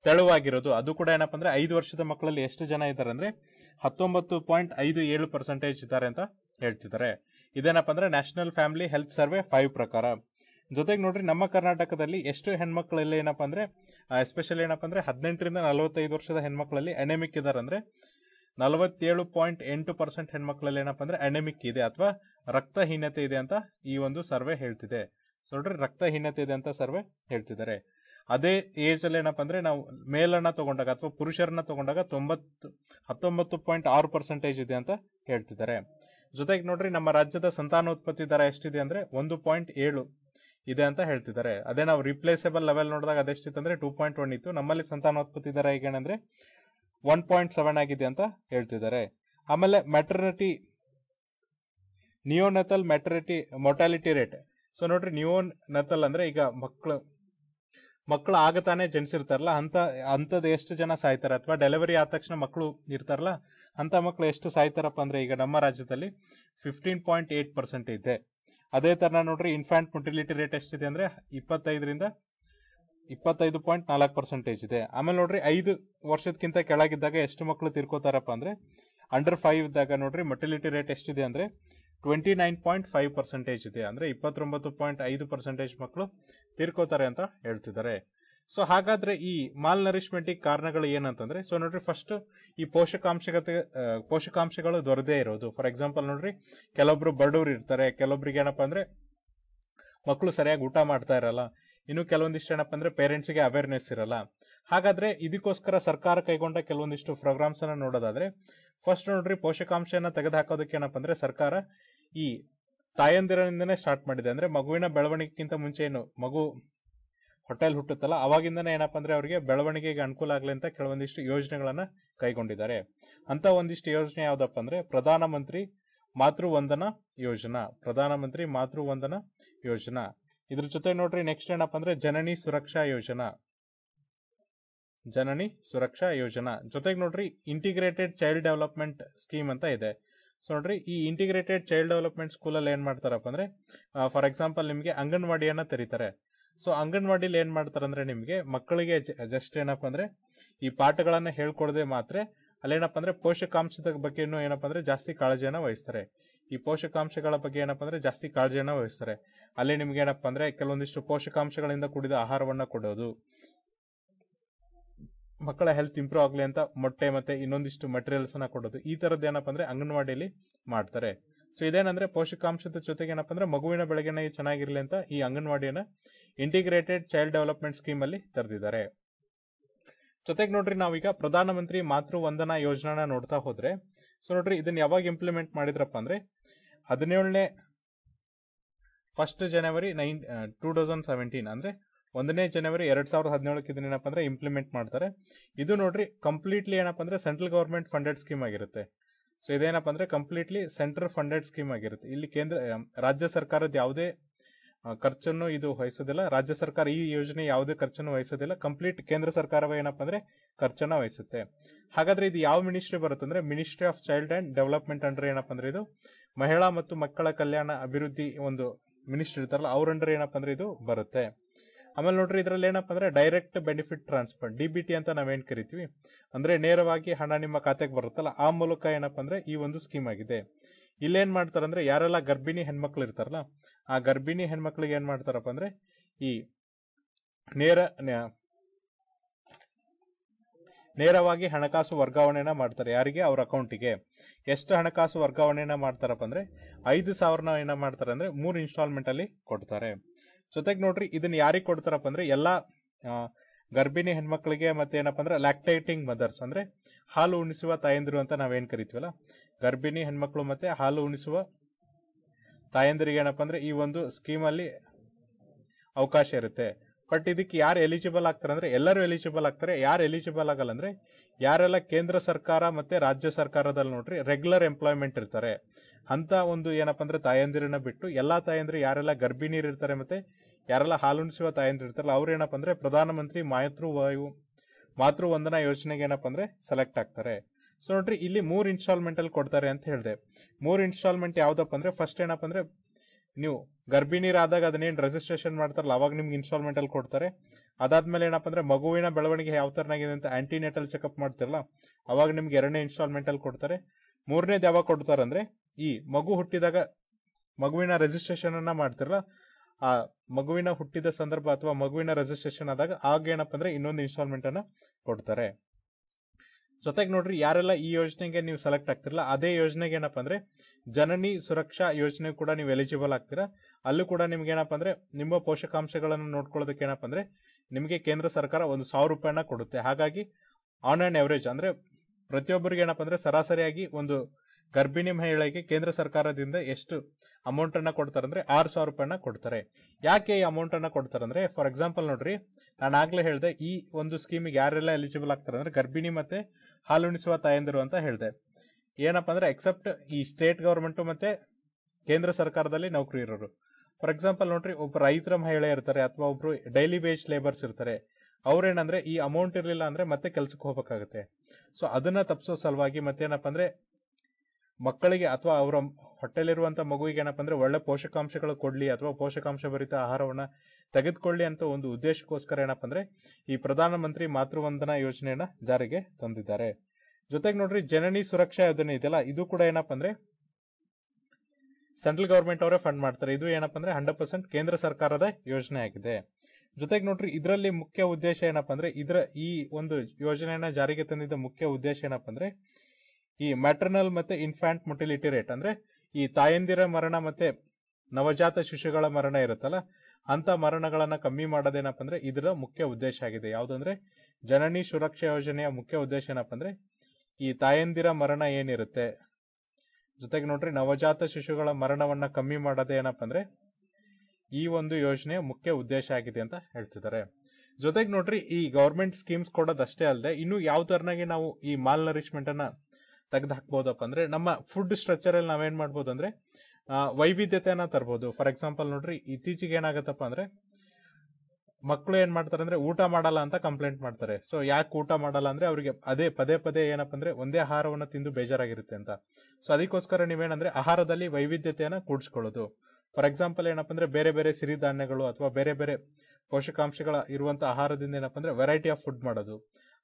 ತೆಳುವಾಗಿರೋದು ಅದು ಕೂಡ ಏನಪ್ಪ ಅಂದ್ರೆ ಐದು ವರ್ಷದ ಮಕ್ಕಳಲ್ಲಿ ಎಷ್ಟು ಜನ ಇದ್ದಾರೆ ಅಂದ್ರೆ ಹತ್ತೊಂಬತ್ತು ಪಾಯಿಂಟ್ ಐದು ಏಳು ಪರ್ಸೆಂಟೇಜ್ ಇದ್ದಾರೆ ಅಂತ ಹೇಳ್ತಿದ್ದಾರೆ ಇದೇನಪ್ಪ ಅಂದ್ರೆ national family health survey five ಪ್ರಕಾರ ಜೊತೆಗೆ ನೋಡ್ರಿ ನಮ್ಮ ಕರ್ನಾಟಕದಲ್ಲಿ ಎಷ್ಟು ಹೆಣ್ಮಕ್ಳಲ್ಲಿ ಏನಪ್ಪ ಅಂದ್ರೆ ಎಸ್ಪೆಷಲಿ ಏನಪ್ಪ ಅಂದ್ರೆ ಹದಿನೆಂಟರಿಂದ ನಲವತ್ತೈದು ವರ್ಷದ ಹೆಣ್ಮಕ್ಳಲ್ಲಿ ಅನೆಮಿಕ್ ಇದ್ದಾರೆ ಅಂದ್ರೆ ನಲವತ್ತೇಳು ಪಾಯಿಂಟ್ ಎಂಟು ಪರ್ಸೆಂಟ್ ಹೆಣ್ಮಕ್ಳಲ್ಲಿ ಏನಪ್ಪ ಅಂದ್ರೆ ಅನೆಮಿಕ್ ಇದೆ ಅಥವಾ ರಕ್ತಹೀನತೆ ಇದೆ ಅಂತ ಈ ಒಂದು ಸರ್ವೆ ಹೇಳ್ತಿದೆ ಸೊ ನೋಡ್ರಿ ರಕ್ತಹೀನತೆ ಇದೆ ಅಂತ ಸರ್ವೆ ಹೇಳ್ತಿದ್ದಾರೆ ಅದೇ ಏಜ್ ಅಲ್ಲಿ ಏನಪ್ಪ ಅಂದ್ರೆ ನಾವು ಮೇಲನ್ನ ತಗೊಂಡಾಗ ಅಥವಾ ಪುರುಷರನ್ನ ತಗೊಂಡಾಗ ತೊಂಬತ್ತು ಹತ್ತೊಂಬತ್ತು ಪಾಯಿಂಟ್ ಆರು ಪರ್ಸೆಂಟೇಜ್ ಇದೆ ಅಂತ ಹೇಳ್ತಿದ್ದಾರೆ ಜೊತೆಗೆ ನೋಡ್ರಿ ನಮ್ಮ ರಾಜ್ಯದ ಸಂತಾನೋತ್ಪತ್ತಿ ದರ ಎಷ್ಟಿದೆ ಅಂದ್ರೆ ಒಂದು ಪಾಯಿಂಟ್ ಏಳು ಇದೆ ಅಂತ ಹೇಳ್ತಿದ್ದಾರೆ ಅದೇ ನಾವು ರಿಪ್ಲೇಸಬಲ್ ಲೆವೆಲ್ ನೋಡಿದಾಗ ಅಂದ್ರೆ ಟೂ ಪಾಯಿಂಟ್ ಒನ್ ಇತ್ತು ನಮ್ಮಲ್ಲಿ ಸಂತಾನೋತ್ಪತ್ತಿ ದರ ಹೇಗೇನಂದ್ರೆ ಒನ್ ಪಾಯಿಂಟ್ ಸೆವೆನ್ ಆಗಿದೆ ಅಂತ ಹೇಳ್ತಿದ್ದಾರೆ ಆಮೇಲೆ maternity neonatal maternity mortality rate so ನೋಡ್ರಿ ನೆಥಲ್ ಅಂದ್ರೆ ಈಗ ಮಕ್ಕಳು ಮಕ್ಕಳು ಆಗತಾನೆ ಜನಿಸಿರ್ತಾರಲ್ಲ ಅಂತ ಅಂಥದ್ದು ಎಷ್ಟು ಜನ ಸಾಯ್ತಾರೆ ಅಥವಾ ಡೆಲಿವರಿ ಆದ ತಕ್ಷಣ ಮಕ್ಕಳು ಇರ್ತಾರಲ್ಲ ಅಂಥ ಮಕ್ಕಳು ಎಷ್ಟು ಸಾಯ್ತಾರಪ್ಪ ಅಂದರೆ ಈಗ ನಮ್ಮ ರಾಜ್ಯದಲ್ಲಿ ಫಿಫ್ಟೀನ್ ಪಾಯಿಂಟ್ ಏಟ್ ಪರ್ಸೆಂಟ್ ಇದೆ ಅದೇ ಥರ ನೋಡ್ರಿ ಇನ್ಫ್ಯಾಂಟ್ ಮೊಟಿಲಿಟಿ ರೇಟ್ ಎಷ್ಟಿದೆ ಅಂದರೆ ಇಪ್ಪತ್ತೈದರಿಂದ ಇಪ್ಪತ್ತೈದು ಪಾಯಿಂಟ್ ನಾಲ್ಕು ಪರ್ಸೆಂಟೇಜ್ ಇದೆ ಆಮೇಲೆ ನೋಡ್ರಿ ಐದು ವರ್ಷದಕ್ಕಿಂತ ಕೆಳಗಿದ್ದಾಗ ಎಷ್ಟು ಮಕ್ಕಳು ತಿರ್ಕೋತಾರಪ್ಪ ಅಂದರೆ ಅಂಡರ್ ಫೈವ್ ಇದ್ದಾಗ ನೋಡ್ರಿ ಮೊಟಿಲಿಟಿ ರೇಟ್ ಎಷ್ಟಿದೆ ಅಂದರೆ twenty nine point five percentage ಇದೆ ಅಂದರೆ ಇಪ್ಪತ್ತೊಂಬತ್ತು ಪಾಯಿಂಟ್ ಐದು ಪರ್ಸೆಂಟೇಜ್ ಮಕ್ಕಳು ತೀರ್ಕೋತಾರೆ ಅಂತ ಹೇಳ್ತಿದ್ದಾರೆ ಸೊ ಹಾಗಾದ್ರೆ ಈ ಮಾಲ್ ನರಿಶ್ಮೆಂಟ್ ಕಾರಣಗಳು ಏನಂತಂದ್ರೆ ಸೊ ನೋಡ್ರಿ ಫಸ್ಟ್ ಈ ಪೋಷಕಾಂಶಗತೆ ಪೋಷಕಾಂಶಗಳು ದೊರೆದೇ ಇರೋದು ಫಾರ್ ಎಕ್ಸಾಂಪಲ್ ನೋಡ್ರಿ ಕೆಲವೊಬ್ರು ಬಡವ್ರು ಇರ್ತಾರೆ ಕೆಲವೊಬ್ರಿಗೆ ಏನಪ್ಪಾ ಅಂದ್ರೆ ಮಕ್ಕಳು ಸರಿಯಾಗಿ ಊಟ ಮಾಡ್ತಾ ಇರಲ್ಲ ಇನ್ನು ಕೆಲವೊಂದಿಷ್ಟು ಏನಪ್ಪ ಅಂದ್ರೆ ಗೆ ಅವೇರ್ನೆಸ್ ಇರಲ್ಲ ಹಾಗಾದ್ರೆ ಇದಕ್ಕೋಸ್ಕರ ಸರ್ಕಾರ ಕೈಗೊಂಡ ಕೆಲವೊಂದಿಷ್ಟು ಪ್ರೋಗ್ರಾಮ್ಸ್ ಅನ್ನ ನೋಡೋದಾದ್ರೆ ಫಸ್ಟ್ ನೋಡ್ರಿ ಪೋಷಕಾಂಶನ ತೆಗೆದುಹಾಕೋದಕ್ಕೆ ಏನಪ್ಪಾ ಅಂದ್ರೆ ಸರ್ಕಾರ ಈ ತಾಯಂದಿರನಿಂದನೇ ಸ್ಟಾರ್ಟ್ ಮಾಡಿದೆ ಅಂದ್ರೆ ಮಗುವಿನ ಬೆಳವಣಿಗೆಗಿಂತ ಮುಂಚೆ ಏನು ಮಗು ಹೊಟ್ಟೆಲ್ ಹುಟ್ಟುತ್ತಲ್ಲ ಅವಾಗಿಂದನೇ ಏನಪ್ಪ ಅಂದ್ರೆ ಅವರಿಗೆ ಬೆಳವಣಿಗೆಗೆ ಅನುಕೂಲ ಆಗಲಿ ಅಂತ ಕೆಲವೊಂದಿಷ್ಟು ಯೋಜನೆಗಳನ್ನ ಕೈಗೊಂಡಿದ್ದಾರೆ ಅಂತ ಒಂದಿಷ್ಟು ಯೋಜನೆ ಯಾವ್ದಪ್ಪ ಅಂದ್ರೆ ಪ್ರಧಾನಮಂತ್ರಿ ಮಾತೃವಂದನಾ ಯೋಜನಾ ಪ್ರಧಾನಮಂತ್ರಿ ಮಾತೃವಂದನಾ ಯೋಜನಾ ಇದ್ರ ಜೊತೆ ನೋಡ್ರಿ ನೆಕ್ಸ್ಟ್ ಏನಪ್ಪ ಅಂದ್ರೆ ಜನನಿ ಸುರಕ್ಷಾ ಯೋಜನಾ ಜನನಿ ಸುರಕ್ಷಾ ಯೋಜನಾ ಜೊತೆಗೆ ನೋಡ್ರಿ ಇಂಟಿಗ್ರೇಟೆಡ್ ಚೈಲ್ಡ್ ಡೆವಲಪ್ಮೆಂಟ್ ಸ್ಕೀಮ್ ಅಂತ ಇದೆ ಸೊ ನೋಡ್ರಿ ಈ ಇಂಟಿಗ್ರೇಟೆಡ್ ಚೈಲ್ಡ್ ಡೆವಲಪ್ಮೆಂಟ್ ಸ್ಕೂಲಲ್ಲಿ ಏನ್ ಮಾಡ್ತಾರಪ್ಪ ಅಂದ್ರೆ ಫಾರ್ ಎಕ್ಸಾಂಪಲ್ ನಿಮಗೆ ಅಂಗನವಾಡಿಯನ್ನ ತೆರೀತಾರೆ ಸೊ ಅಂಗನವಾಡಿಲಿ ಏನ್ ಮಾಡ್ತಾರಂದ್ರೆ ನಿಮಗೆ ಮಕ್ಕಳಿಗೆ ಜಸ್ಟ್ ಏನಪ್ಪ ಅಂದ್ರೆ ಈ ಪಾಠಗಳನ್ನ ಹೇಳ್ಕೊಡದೆ ಮಾತ್ರ ಅಲ್ಲೇನಪ್ಪ ಅಂದ್ರೆ ಪೋಷಕಾಂಶದ ಬಗ್ಗೆ ಇನ್ನೂ ಏನಪ್ಪ ಅಂದ್ರೆ ಜಾಸ್ತಿ ಕಾಳಜಿಯನ್ನ ವಹಿಸ್ತಾರೆ ಈ ಪೋಷಕಾಂಶಗಳ ಬಗ್ಗೆ ಏನಪ್ಪ ಅಂದ್ರೆ ಜಾಸ್ತಿ ಕಾಳಜಿಯನ್ನ ವಹಿಸ್ತಾರೆ ಅಲ್ಲಿ ನಿಮ್ಗೆ ಏನಪ್ಪಾ ಅಂದ್ರೆ ಕೆಲವೊಂದಿಷ್ಟು ಪೋಷಕಾಂಶಗಳಿಂದ ಕೂಡಿದ ಆಹಾರವನ್ನ ಕೊಡೋದು ಮಕ್ಕಳ ಹೆಲ್ತ್ ಇಂಪ್ರೂವ್ ಆಗಲಿ ಅಂತ ಮೊಟ್ಟೆ ಮತ್ತೆ ಇನ್ನೊಂದಿಷ್ಟು ಮಟೀರಿಯಲ್ಸ್ ಅನ್ನ ಕೊಡೋದು ಈ ತರದ್ದು ಏನಪ್ಪ ಅಂದ್ರೆ ಅಂಗನವಾಡಿಯಲ್ಲಿ ಮಾಡ್ತಾರೆ ಸೊ ಇದೇನಂದ್ರೆ ಪೋಷಕಾಂಶದ ಜೊತೆಗೆ ಏನಪ್ಪ ಅಂದ್ರೆ ಮಗುವಿನ ಬೆಳಗಿನ ಚೆನ್ನಾಗಿರ್ಲಿ ಅಂತ ಈ ಅಂಗನವಾಡಿಯನ್ನ ಇಂಟಿಗ್ರೇಟೆಡ್ ಚೈಲ್ಡ್ ಡೆವಲಪ್ಮೆಂಟ್ ಸ್ಕೀಮ್ ಅಲ್ಲಿ ತರೆದಿದ್ದಾರೆ ಜೊತೆಗೆ ನೋಡ್ರಿ ನಾವೀಗ ಪ್ರಧಾನಮಂತ್ರಿ ಮಾತೃ ವಂದನಾ ಯೋಜನಾನ ನೋಡ್ತಾ ಹೋದ್ರೆ ಸೊ ನೋಡ್ರಿ ಇದನ್ನ ಯಾವಾಗ ಇಂಪ್ಲಿಮೆಂಟ್ ಮಾಡಿದ್ರಪ್ಪ ಅಂದ್ರೆ ಹದಿನೇಳನೇ first January nine two thousand seventeen ಅಂದ್ರೆ ಒಂದನೇ ಜನವರಿ ಎರಡ್ ಸಾವಿರದ ಹದಿನೇಳಕ್ಕೆ ಇದನ್ನ ಏನಪ್ಪ ಅಂದ್ರೆ ಇಂಪ್ಲಿಮೆಂಟ್ ಮಾಡ್ತಾರೆ ಇದು ನೋಡ್ರಿ ಕಂಪ್ಲೀಟ್ಲಿ ಏನಪ್ಪ ಅಂದ್ರೆ ಸೆಂಟ್ರಲ್ ಗವರ್ಮೆಂಟ್ ಫಂಡೆಡ್ ಸ್ಕೀಮ್ ಆಗಿರುತ್ತೆ ಸೊ ಇದೇನಪ್ಪ ಅಂದ್ರೆ ಕಂಪ್ಲೀಟ್ಲಿ ಸೆಂಟ್ರಲ್ ಫಂಡೆಡ್ ಸ್ಕೀಮ್ ಆಗಿರುತ್ತೆ ಇಲ್ಲಿ ಕೇಂದ್ರ ರಾಜ್ಯ ಸರ್ಕಾರದ ಯಾವುದೇ ಖರ್ಚನ್ನು ಇದು ವಹಿಸೋದಿಲ್ಲ ರಾಜ್ಯ ಸರ್ಕಾರ ಈ ಯೋಜನೆ ಯಾವುದೇ ಖರ್ಚನ್ನು ವಹಿಸೋದಿಲ್ಲ ಕಂಪ್ಲೀಟ್ ಕೇಂದ್ರ ಸರ್ಕಾರವೇ ಏನಪ್ಪ ಅಂದ್ರೆ ಖರ್ಚನ್ನು ವಹಿಸುತ್ತೆ ಹಾಗಾದ್ರೆ ಇದು ಯಾವ ಮಿನಿಸ್ಟ್ರಿ ಬರುತ್ತೆ ಅಂದರೆ ministry of child and development ಅಂದ್ರೆ ಏನಪ್ಪ ಅಂದ್ರೆ ಇದು ಮಹಿಳಾ ಮತ್ತು ಮಕ್ಕಳ ಕಲ್ಯಾಣ ಅಭಿವೃದ್ಧಿ ಒಂದು ಮಿನಿಸ್ಟ್ರಿ ಇರ್ತಾರಲ್ಲ ಅವ್ರ ಅಂದ್ರೆ ಏನಪ್ಪ ಅಂದ್ರೆ ಇದು ಬರುತ್ತೆ ಆಮೇಲೆ ನೋಡ್ರಿ ಇದ್ರಲ್ಲಿ ಏನಪ್ಪ ಅಂದ್ರೆ direct benefit transfer D B T ಅಂತ ನಾವೇನ್ ಕರಿತೀವಿ ಅಂದ್ರೆ ನೇರವಾಗಿ ಹಣ ನಿಮ್ಮ ಖಾತೆಗೆ ಬರುತ್ತಲ್ಲ ಆ ಮೂಲಕ ಏನಪ್ಪ ಅಂದ್ರೆ ಈ ಒಂದು ಸ್ಕೀಮ್ ಆಗಿದೆ ಇಲ್ಲೇನ್ ಮಾಡ್ತಾರೆ ಅಂದ್ರೆ ಯಾರೆಲ್ಲ ಗರ್ಭಿಣಿ ಹೆಣ್ಮಕ್ಳು ಇರ್ತಾರಲ್ಲ ಆ ಗರ್ಭಿಣಿ ಹೆಣ್ಮಕ್ಳಿಗೆ ಏನ್ ಮಾಡ್ತಾರಪ್ಪ ಅಂದ್ರೆ ಈ ನೇರ ನೇರವಾಗಿ ಹಣಕಾಸು ವರ್ಗಾವಣೆನ ಮಾಡ್ತಾರೆ ಯಾರಿಗೆ ಅವ್ರ ಅಕೌಂಟಿಗೆ ಎಷ್ಟು ಹಣಕಾಸು ವರ್ಗಾವಣೆನ ಮಾಡ್ತಾರಪ್ಪ ಅಂದ್ರೆ ಐದು ಸಾವಿರನ ಏನ ಮಾಡ್ತಾರೆ ಅಂದ್ರೆ ಮೂರು ಇನ್ಸ್ಟಾಲ್ಮೆಂಟ್ ಅಲ್ಲಿ ಕೊಡ್ತಾರೆ ಜೊತೆಗೆ ನೋಡ್ರಿ ಇದನ್ನ ಯಾರಿಗೆ ಕೊಡ್ತಾರಪ್ಪ ಅಂದ್ರೆ ಎಲ್ಲಾ ಗರ್ಭಿಣಿ ಹೆಣ್ಮಕ್ಳಿಗೆ ಮತ್ತೆ ಏನಪ್ಪ ಅಂದ್ರೆ ಲ್ಯಾಕ್ಟೈಟಿಂಗ್ ಮದರ್ಸ್ ಅಂದ್ರೆ ಹಾಲು ಉಣಿಸುವ ತಾಯಂದಿರು ಅಂತ ನಾವೇನ್ ಕರಿತೀವಲ್ಲ ಗರ್ಭಿಣಿ ಹೆಣ್ಮಕ್ಳು ಮತ್ತೆ ಹಾಲು ಉಣಿಸುವ ತಾಯಂದಿರಿಗೆ ಏನಪ್ಪ ಅಂದ್ರೆ ಈ ಒಂದು ಸ್ಕೀಮಲ್ಲಿ ಅವಕಾಶ ಇರುತ್ತೆ ಬಟ್ ಇದಕ್ಕೆ ಯಾರು ಎಲಿಜಿಬಲ್ ಆಗ್ತಾರೆ ಅಂದ್ರೆ ಎಲ್ಲರೂ ಎಲಿಜಿಬಲ್ ಆಗ್ತಾರೆ ಯಾರು ಎಲಿಜಿಬಲ್ ಆಗಲ್ಲ ಅಂದ್ರೆ ಯಾರೆಲ್ಲ ಕೇಂದ್ರ ಸರ್ಕಾರ ಮತ್ತೆ ರಾಜ್ಯ ಸರ್ಕಾರದಲ್ಲಿ ನೋಡ್ರಿ ರೆಗ್ಯುಲರ್ ಎಂಪ್ಲಾಯ್ಮೆಂಟ್ ಇರ್ತಾರೆ ಅಂತ ಒಂದು ಏನಪ್ಪ ಅಂದ್ರೆ ತಾಯಂದಿರನ್ನ ಬಿಟ್ಟು ಎಲ್ಲಾ ತಾಯಂದಿರು ಯಾರೆಲ್ಲ ಗರ್ಭಿಣಿಯರು ಇರ್ತಾರೆ ಮತ್ತೆ ಯಾರೆಲ್ಲ ಹಾಲುಣಿಸುವ ತಾಯಂದಿರು ಇರ್ತಾರಲ್ಲ ಅವ್ರು ಏನಪ್ಪ ಅಂದ್ರೆ ಪ್ರಧಾನಮಂತ್ರಿ ಮಾತೃವಾಯು ಮಾತೃ ವಂದನಾ ಯೋಜನೆಗೆ ಏನಪ್ಪ ಅಂದ್ರೆ ಸೆಲೆಕ್ಟ್ ಆಗ್ತಾರೆ ಸೊ ನೋಡ್ರಿ ಇಲ್ಲಿ ಮೂರ್ ಇನ್ಸ್ಟಾಲ್ಮೆಂಟ್ ಅಲ್ಲಿ ಕೊಡ್ತಾರೆ ಅಂತ ಹೇಳಿದೆ ಮೂರ್ ಇನ್ಸ್ಟಾಲ್ಮೆಂಟ್ ಯಾವ್ದಪ್ಪ ಅಂದ್ರೆ ಫಸ್ಟ್ ಏನಪ್ಪ ಅಂದ್ರೆ ನೀವು ಗರ್ಭಿಣಿರಾದಾಗ ಅದನ್ನೇನು ರಿಜಿಸ್ಟ್ರೇಷನ್ ಮಾಡ್ತಾರಲ್ಲ ಅವಾಗ ನಿಮ್ಗೆ ಇನ್ಸ್ಟಾಲ್ಮೆಂಟ್ ಅಲ್ಲಿ ಕೊಡ್ತಾರೆ ಅದಾದ್ಮೇಲೆ ಏನಪ್ಪ ಅಂದ್ರೆ ಮಗುವಿನ ಬೆಳವಣಿಗೆ ಯಾವ ಥರನಾಗಿದೆ ಅಂತ ಆಂಟಿನೆಟಲ್ ಚೆಕಪ್ ಮಾಡ್ತಿರಲ್ಲ ಅವಾಗ ನಿಮ್ಗೆ ಎರಡನೇ ಇನ್ಸ್ಟಾಲ್ಮೆಂಟ್ ಅಲ್ಲಿ ಕೊಡ್ತಾರೆ ಮೂರನೇದು ಯಾವಾಗ ಕೊಡ್ತಾರೆ ಕೊಡ್ತಾರಂದ್ರೆ ಈ ಮಗು ಹುಟ್ಟಿದಾಗ ಮಗುವಿನ ರಿಜಿಸ್ಟ್ರೇಷನ್ ಅನ್ನ ಮಾಡ್ತಿರಲ್ಲ ಆ ಮಗುವಿನ ಹುಟ್ಟಿದ ಸಂದರ್ಭ ಅಥವಾ ಮಗುವಿನ ರಿಜಿಸ್ಟ್ರೇಷನ್ ಆದಾಗ ಆಗ ಏನಪ್ಪ ಅಂದ್ರೆ ಇನ್ನೊಂದು ಇನ್ಸ್ಟಾಲ್ಮೆಂಟ್ ಅನ್ನ ಕೊಡ್ತಾರೆ ಜೊತೆಗೆ ನೋಡ್ರಿ ಯಾರೆಲ್ಲ ಈ ಯೋಜನೆಗೆ ನೀವು ಸೆಲೆಕ್ಟ್ ಆಗ್ತಿರಲ್ಲ ಅದೇ ಯೋಜನೆಗೆ ಏನಪ್ಪ ಅಂದ್ರೆ ಜನನಿ ಸುರಕ್ಷಾ ಯೋಜನೆ ಕೂಡ ನೀವು ಎಲಿಜಿಬಲ್ ಆಗ್ತೀರಾ ಅಲ್ಲೂ ಕೂಡ ನಿಮ್ಗೆ ಏನಪ್ಪ ಅಂದ್ರೆ ನಿಮ್ಮ ಪೋಷಕಾಂಶಗಳನ್ನು ನೋಡ್ಕೊಳ್ಳೋದಕ್ಕೆ ಏನಪ್ಪ ಅಂದ್ರೆ ನಿಮಗೆ ಕೇಂದ್ರ ಸರ್ಕಾರ ಒಂದು ಸಾವಿರ ರೂಪಾಯಿನ ಕೊಡುತ್ತೆ ಹಾಗಾಗಿ ಆನ್ ಆ್ಯಂಡ್ ಎವರೇಜ್ ಅಂದ್ರೆ ಪ್ರತಿಯೊಬ್ಬರಿಗೆ ಏನಪ್ಪ ಅಂದ್ರೆ ಸರಾಸರಿಯಾಗಿ ಒಂದು ಗರ್ಭಿಣಿ ಮಹಿಳೆಗೆ ಕೇಂದ್ರ ಸರ್ಕಾರದಿಂದ ಎಷ್ಟು ಅಮೌಂಟ್ ಅನ್ನ ಕೊಡ್ತಾರೆ ಅಂದ್ರೆ ಆರು ಸಾವಿರ ರೂಪಾಯಿನ ಕೊಡ್ತಾರೆ ಯಾಕೆ ಈ ಅಮೌಂಟ್ ಅನ್ನ ಕೊಡ್ತಾರೆ ಅಂದ್ರೆ ಫಾರ್ ಎಕ್ಸಾಂಪಲ್ ನೋಡ್ರಿ ನಾನು ಆಗ್ಲೇ ಹೇಳಿದೆ ಈ ಒಂದು ಸ್ಕೀಮಿಗೆ ಯಾರೆಲ್ಲ ಎಲಿಜಿಬಲ್ ಆಗ್ತಾರೆ ಅಂದ್ರೆ ಗರ್ಭಿಣಿ ಮತ್ತೆ ಹಾಲುಣಿಸುವ ತಾಯಂದಿರು ಅಂತ ಹೇಳಿದೆ ಏನಪ್ಪ ಅಂದ್ರೆ ಎಕ್ಸೆಪ್ಟ್ ಈ ಸ್ಟೇಟ್ ಗವರ್ಮೆಂಟ್ ಮತ್ತೆ ಕೇಂದ್ರ ಸರ್ಕಾರದಲ್ಲಿ ನೌಕರಿ ಇರೋರು ಫಾರ್ ಎಕ್ಸಾಂಪಲ್ ನೋಡ್ರಿ ಒಬ್ಬ ರೈತರ ಮಹಿಳೆ ಇರ್ತಾರೆ ಅಥವಾ ಒಬ್ರು ಡೈಲಿ ವೇಜ್ ಲೇಬರ್ಸ್ ಇರ್ತಾರೆ ಅವ್ರೇನಂದ್ರೆ ಈ ಅಮೌಂಟ್ ಇರಲಿಲ್ಲ ಅಂದ್ರೆ ಮತ್ತೆ ಕೆಲ್ಸಕ್ಕೆ ಹೋಗ್ಬೇಕಾಗುತ್ತೆ ಸೊ ಅದನ್ನ ತಪ್ಪಿಸೋ ಸಲುವಾಗಿ ಮತ್ತೇನಪ್ಪ ಅಂದ್ರೆ ಮಕ್ಕಳಿಗೆ ಅಥವಾ ಅವರ ಹೊಟ್ಟೆಲಿರುವಂಥ ಮಗುವಿಗೆ ಏನಪ್ಪ ಅಂದರೆ ಒಳ್ಳೆ ಪೋಷಕಾಂಶಗಳು ಕೊಡಲಿ ಅಥವಾ ಭರಿತ ಆಹಾರವನ್ನು ತೆಗೆದುಕೊಳ್ಳಿ ಅಂತ ಒಂದು ಉದ್ದೇಶಕ್ಕೋಸ್ಕರ ಏನಪ್ಪ ಅಂದರೆ ಈ ಪ್ರಧಾನಮಂತ್ರಿ ಮಾತೃವಂದನಾ ಯೋಜನೆಯನ್ನ ಜಾರಿಗೆ ತಂದಿದ್ದಾರೆ ಜೊತೆಗೆ ನೋಡ್ರಿ ಜನನಿ ಸುರಕ್ಷಾ ಯೋಜನೆ ಇದೆಯಲ್ಲ ಇದು ಕೂಡ ಏನಪ್ಪ ಅಂದರೆ ಸೆಂಟ್ರಲ್ ಗೌರ್ಮೆಂಟ್ ಅವರೇ ಫಂಡ್ ಮಾಡ್ತಾರೆ ಇದು ಏನಪ್ಪ ಅಂದ್ರೆ ಹಂಡ್ರೆಡ್ ಪರ್ಸೆಂಟ್ ಕೇಂದ್ರ ಸರ್ಕಾರದ ಯೋಜನೆ ಆಗಿದೆ ಜೊತೆಗೆ ನೋಡ್ರಿ ಇದರಲ್ಲಿ ಮುಖ್ಯ ಉದ್ದೇಶ ಏನಪ್ಪ ಅಂದ್ರೆ ಇದರ ಈ ಒಂದು ಯೋಜನೆಯನ್ನ ಜಾರಿಗೆ ತಂದಿದ್ದ ಮುಖ್ಯ ಉದ್ದೇಶ ಏನಪ್ಪ ಅಂದ್ರೆ ಈ ಮ್ಯಾಟರ್ನಲ್ ಮತ್ತೆ ಇನ್ಫ್ಯಾಂಟ್ ಮೊಟಿಲಿಟಿ ರೇಟ್ ಅಂದ್ರೆ ಈ ತಾಯಂದಿರ ಮರಣ ಮತ್ತೆ ನವಜಾತ ಶಿಶುಗಳ ಮರಣ ಇರುತ್ತಲ್ಲ ಅಂತ ಮರಣಗಳನ್ನ ಕಮ್ಮಿ ಮಾಡೋದೇನಪ್ಪ ಅಂದ್ರೆ ಇದರ ಮುಖ್ಯ ಉದ್ದೇಶ ಆಗಿದೆ ಯಾವುದಂದ್ರೆ ಜನನಿ ಸುರಕ್ಷಾ ಯೋಜನೆಯ ಮುಖ್ಯ ಉದ್ದೇಶ ಏನಪ್ಪ ಅಂದ್ರೆ ಈ ತಾಯಂದಿರ ಮರಣ ಏನಿರುತ್ತೆ ಜೊತೆಗೆ ನೋಡ್ರಿ ನವಜಾತ ಶಿಶುಗಳ ಮರಣವನ್ನ ಕಮ್ಮಿ ಮಾಡೋದೇನಪ್ಪ ಅಂದ್ರೆ ಈ ಒಂದು ಯೋಜನೆಯ ಮುಖ್ಯ ಉದ್ದೇಶ ಆಗಿದೆ ಅಂತ ಹೇಳ್ತಿದ್ದಾರೆ ಜೊತೆಗೆ ನೋಡ್ರಿ ಈ ಗೌರ್ಮೆಂಟ್ ಸ್ಕೀಮ್ಸ್ ಕೊಡೋದಷ್ಟೇ ಅಲ್ಲದೆ ಇನ್ನು ಯಾವ ತರನಾಗಿ ನಾವು ಈ ಮಾಲ್ ನರಿಶ್ಮೆಂಟ್ ಅನ್ನ ತೆಗೆದು ಹಾಕ್ಬೋದಪ್ಪ ಅಂದ್ರೆ ನಮ್ಮ ಫುಡ್ ಸ್ಟ್ರಕ್ಚರ್ ಅಲ್ಲಿ ನಾವೇನ್ ಮಾಡ್ಬೋದು ಅಂದ್ರೆ ವೈವಿಧ್ಯತೆಯನ್ನ ತರ್ಬೋದು ಫಾರ್ ಎಕ್ಸಾಂಪಲ್ ನೋಡ್ರಿ ಇತ್ತೀಚೆಗೆ ಏನಾಗತ್ತಪ್ಪ ಅಂದ್ರೆ ಮಕ್ಕಳು ಏನ್ ಮಾಡ್ತಾರೆ ಅಂದ್ರೆ ಊಟ ಮಾಡಲ್ಲ ಅಂತ ಕಂಪ್ಲೇಂಟ್ ಮಾಡ್ತಾರೆ ಸೊ ಯಾಕೆ ಊಟ ಮಾಡಲ್ಲ ಅಂದ್ರೆ ಅವರಿಗೆ ಅದೇ ಪದೇ ಪದೇ ಏನಪ್ಪ ಅಂದ್ರೆ ಒಂದೇ ಆಹಾರವನ್ನು ತಿಂದು ಬೇಜಾರಾಗಿರುತ್ತೆ ಅಂತ ಸೊ ಅದಕ್ಕೋಸ್ಕರ ನೀವೇನಂದ್ರೆ ಆಹಾರದಲ್ಲಿ ವೈವಿಧ್ಯತೆಯನ್ನ ಕೂಡಿಸ್ಕೊಳ್ಳೋದು ಫಾರ್ ಎಕ್ಸಾಂಪಲ್ ಏನಪ್ಪ ಅಂದ್ರೆ ಬೇರೆ ಬೇರೆ ಸಿರಿಧಾನ್ಯಗಳು ಅಥವಾ ಬೇರೆ ಬೇರೆ ಪೋಷಕಾಂಶಗಳ ಇರುವಂತಹ ಆಹಾರದಿಂದ ಏನಪ್ಪ ಅಂದ್ರೆ ವೆರೈಟಿ ಆಫ್ ಫುಡ್ ಮಾಡೋದು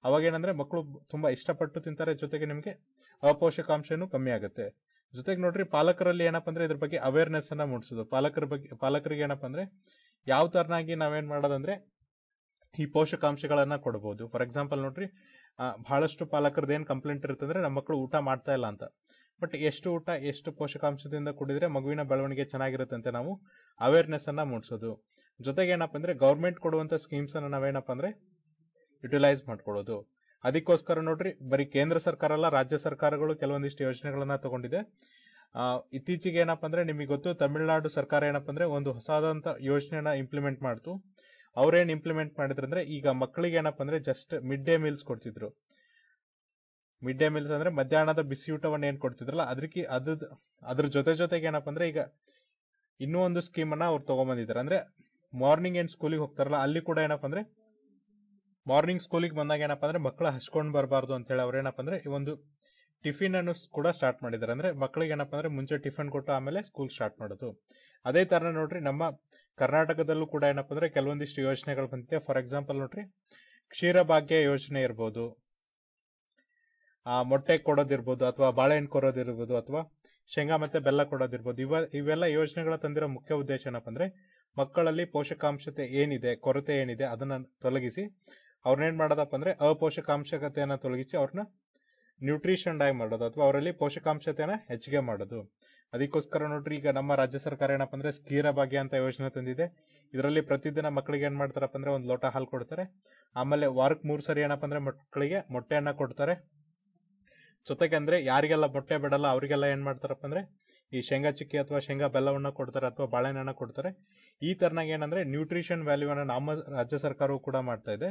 ಅವಾಗೇನಂದ್ರೆ ಮಕ್ಕಳು ತುಂಬಾ ಇಷ್ಟಪಟ್ಟು ತಿಂತಾರೆ ಜೊತೆಗೆ ನಿಮಗೆ ಅಪೋಷಕಾಂಶನೂ ಕಮ್ಮಿ ಆಗುತ್ತೆ ಜೊತೆಗೆ ನೋಡ್ರಿ ಪಾಲಕರಲ್ಲಿ ಏನಪ್ಪ ಅಂದ್ರೆ ಇದ್ರ ಬಗ್ಗೆ ಅವೇರ್ನೆಸ್ ಅನ್ನ ಮೂಡಿಸೋದು ಪಾಲಕರ ಬಗ್ಗೆ ಪಾಲಕರಿಗೆ ಏನಪ್ಪ ಅಂದ್ರೆ ಯಾವ ತರನಾಗಿ ನಾವೇನ್ ಮಾಡೋದಂದ್ರೆ ಈ ಪೋಷಕಾಂಶಗಳನ್ನ ಕೊಡಬಹುದು ಫಾರ್ ಎಕ್ಸಾಂಪಲ್ ನೋಡ್ರಿ ಬಹಳಷ್ಟು ಪಾಲಕರದ್ದು ಏನು ಕಂಪ್ಲೇಂಟ್ ಅಂದ್ರೆ ನಮ್ಮ ಮಕ್ಕಳು ಊಟ ಮಾಡ್ತಾ ಇಲ್ಲ ಅಂತ ಬಟ್ ಎಷ್ಟು ಊಟ ಎಷ್ಟು ಪೋಷಕಾಂಶದಿಂದ ಕೂಡಿದ್ರೆ ಮಗುವಿನ ಬೆಳವಣಿಗೆ ಚೆನ್ನಾಗಿರುತ್ತಂತೆ ನಾವು ಅವೇರ್ನೆಸ್ ಅನ್ನ ಮೂಡಿಸೋದು ಜೊತೆಗೆ ಏನಪ್ಪ ಅಂದ್ರೆ ಗೌರ್ಮೆಂಟ್ ಕೊಡುವಂತ ಸ್ಕೀಮ್ಸ್ ಅನ್ನ ನಾವೇನಪ್ಪ ಅಂದ್ರೆ ಯುಟಿಲೈಸ್ ಮಾಡ್ಕೊಳ್ಳೋದು ಅದಕ್ಕೋಸ್ಕರ ನೋಡ್ರಿ ಬರೀ ಕೇಂದ್ರ ಸರ್ಕಾರ ಅಲ್ಲ ರಾಜ್ಯ ಸರ್ಕಾರಗಳು ಕೆಲವೊಂದಿಷ್ಟು ಯೋಜನೆಗಳನ್ನ ತಗೊಂಡಿದೆ ಇತ್ತೀಚೆಗೆ ಏನಪ್ಪ ಅಂದ್ರೆ ನಿಮಗೆ ಗೊತ್ತು ತಮಿಳುನಾಡು ಸರ್ಕಾರ ಏನಪ್ಪ ಅಂದ್ರೆ ಒಂದು ಹೊಸದಂತ ಯೋಜನೆನ ಇಂಪ್ಲಿಮೆಂಟ್ ಮಾಡ್ತು ಅವ್ರೇನ್ ಇಂಪ್ಲಿಮೆಂಟ್ ಅಂದ್ರೆ ಈಗ ಮಕ್ಕಳಿಗೆ ಏನಪ್ಪ ಅಂದ್ರೆ ಜಸ್ಟ್ ಮಿಡ್ ಡೇ ಮೀಲ್ಸ್ ಕೊಡ್ತಿದ್ರು ಮಿಡ್ ಡೇ ಮೀಲ್ಸ್ ಅಂದ್ರೆ ಮಧ್ಯಾಹ್ನದ ಬಿಸಿ ಊಟವನ್ನು ಏನ್ ಕೊಡ್ತಿದ್ರಲ್ಲ ಅದಕ್ಕೆ ಅದ್ ಅದ್ರ ಜೊತೆ ಜೊತೆಗೆ ಏನಪ್ಪ ಅಂದ್ರೆ ಈಗ ಇನ್ನೂ ಒಂದು ಅನ್ನ ಅವ್ರು ಬಂದಿದ್ದಾರೆ ಅಂದ್ರೆ ಮಾರ್ನಿಂಗ್ ಏನ್ ಸ್ಕೂಲಿಗೆ ಹೋಗ್ತಾರಲ್ಲ ಅಲ್ಲಿ ಕೂಡ ಏನಪ್ಪ ಅಂದ್ರೆ ಮಾರ್ನಿಂಗ್ ಸ್ಕೂಲಿಗೆ ಬಂದಾಗ ಏನಪ್ಪ ಅಂದ್ರೆ ಮಕ್ಕಳು ಹಚ್ಕೊಂಡು ಬರಬಾರ್ದು ಅಂತ ಹೇಳಿ ಅವ್ರು ಏನಪ್ಪ ಅಂದ್ರೆ ಈ ಒಂದು ಟಿಫಿನ್ ಅನ್ನು ಕೂಡ ಸ್ಟಾರ್ಟ್ ಮಾಡಿದ್ದಾರೆ ಅಂದ್ರೆ ಮಕ್ಕಳಿಗೆ ಏನಪ್ಪ ಅಂದ್ರೆ ಮುಂಚೆ ಟಿಫಿನ್ ಕೊಟ್ಟು ಆಮೇಲೆ ಸ್ಕೂಲ್ ಸ್ಟಾರ್ಟ್ ಮಾಡೋದು ಅದೇ ತರ ನೋಡ್ರಿ ನಮ್ಮ ಕರ್ನಾಟಕದಲ್ಲೂ ಕೂಡ ಏನಪ್ಪ ಅಂದ್ರೆ ಕೆಲವೊಂದಿಷ್ಟು ಯೋಜನೆಗಳು ಬಂದಿದೆ ಫಾರ್ ಎಕ್ಸಾಂಪಲ್ ನೋಡ್ರಿ ಕ್ಷೀರಭಾಗ್ಯ ಯೋಜನೆ ಇರ್ಬೋದು ಆ ಮೊಟ್ಟೆ ಕೊಡೋದಿರ್ಬೋದು ಅಥವಾ ಬಾಳೆಹಣ್ಣು ಕೊಡೋದಿರ್ಬೋದು ಅಥವಾ ಶೇಂಗಾ ಮತ್ತೆ ಬೆಲ್ಲ ಕೊಡೋದಿರ್ಬೋದು ಇವ ಇವೆಲ್ಲ ಯೋಜನೆಗಳ ತಂದಿರೋ ಮುಖ್ಯ ಉದ್ದೇಶ ಏನಪ್ಪ ಅಂದ್ರೆ ಮಕ್ಕಳಲ್ಲಿ ಪೋಷಕಾಂಶತೆ ಏನಿದೆ ಕೊರತೆ ಏನಿದೆ ಅದನ್ನ ತೊಲಗಿಸಿ ಅವ್ರನ್ನೇನು ಮಾಡೋದಪ್ಪ ಅಂದರೆ ಅಪೋಷಕಾಂಶಕತೆಯನ್ನು ತೊಲಗಿಸಿ ಅವ್ರನ್ನ ನ್ಯೂಟ್ರಿಷನ್ ಆಗಿ ಮಾಡೋದು ಅಥವಾ ಅವರಲ್ಲಿ ಪೋಷಕಾಂಶತೆಯನ್ನ ಹೆಚ್ಚಿಗೆ ಮಾಡೋದು ಅದಕ್ಕೋಸ್ಕರ ನೋಡ್ರಿ ಈಗ ನಮ್ಮ ರಾಜ್ಯ ಸರ್ಕಾರ ಏನಪ್ಪ ಅಂದರೆ ಸ್ಥಿರ ಭಾಗ್ಯ ಅಂತ ಯೋಜನೆ ತಂದಿದೆ ಇದರಲ್ಲಿ ಪ್ರತಿದಿನ ಮಕ್ಕಳಿಗೆ ಏನು ಮಾಡ್ತಾರಪ್ಪ ಅಂದರೆ ಒಂದು ಲೋಟ ಹಾಲು ಕೊಡ್ತಾರೆ ಆಮೇಲೆ ವಾರಕ್ಕೆ ಮೂರು ಸರಿ ಏನಪ್ಪ ಅಂದರೆ ಮಕ್ಕಳಿಗೆ ಮೊಟ್ಟೆಯನ್ನು ಕೊಡ್ತಾರೆ ಜೊತೆಗೆ ಅಂದರೆ ಯಾರಿಗೆಲ್ಲ ಮೊಟ್ಟೆ ಬಿಡಲ್ಲ ಅವರಿಗೆಲ್ಲ ಏನು ಮಾಡ್ತಾರಪ್ಪ ಅಂದರೆ ಈ ಶೇಂಗಾ ಚಿಕ್ಕಿ ಅಥವಾ ಶೇಂಗಾ ಬೆಲ್ಲವನ್ನು ಕೊಡ್ತಾರೆ ಅಥವಾ ಬಾಳೆಹಣ್ಣನ್ನು ಕೊಡ್ತಾರೆ ಈ ತರನಾಗ ಏನಂದ್ರೆ ನ್ಯೂಟ್ರಿಷನ್ ವ್ಯಾಲ್ಯೂ ಅನ್ನ ನಮ್ಮ ರಾಜ್ಯ ಸರ್ಕಾರವು ಕೂಡ ಮಾಡ್ತಾ ಇದೆ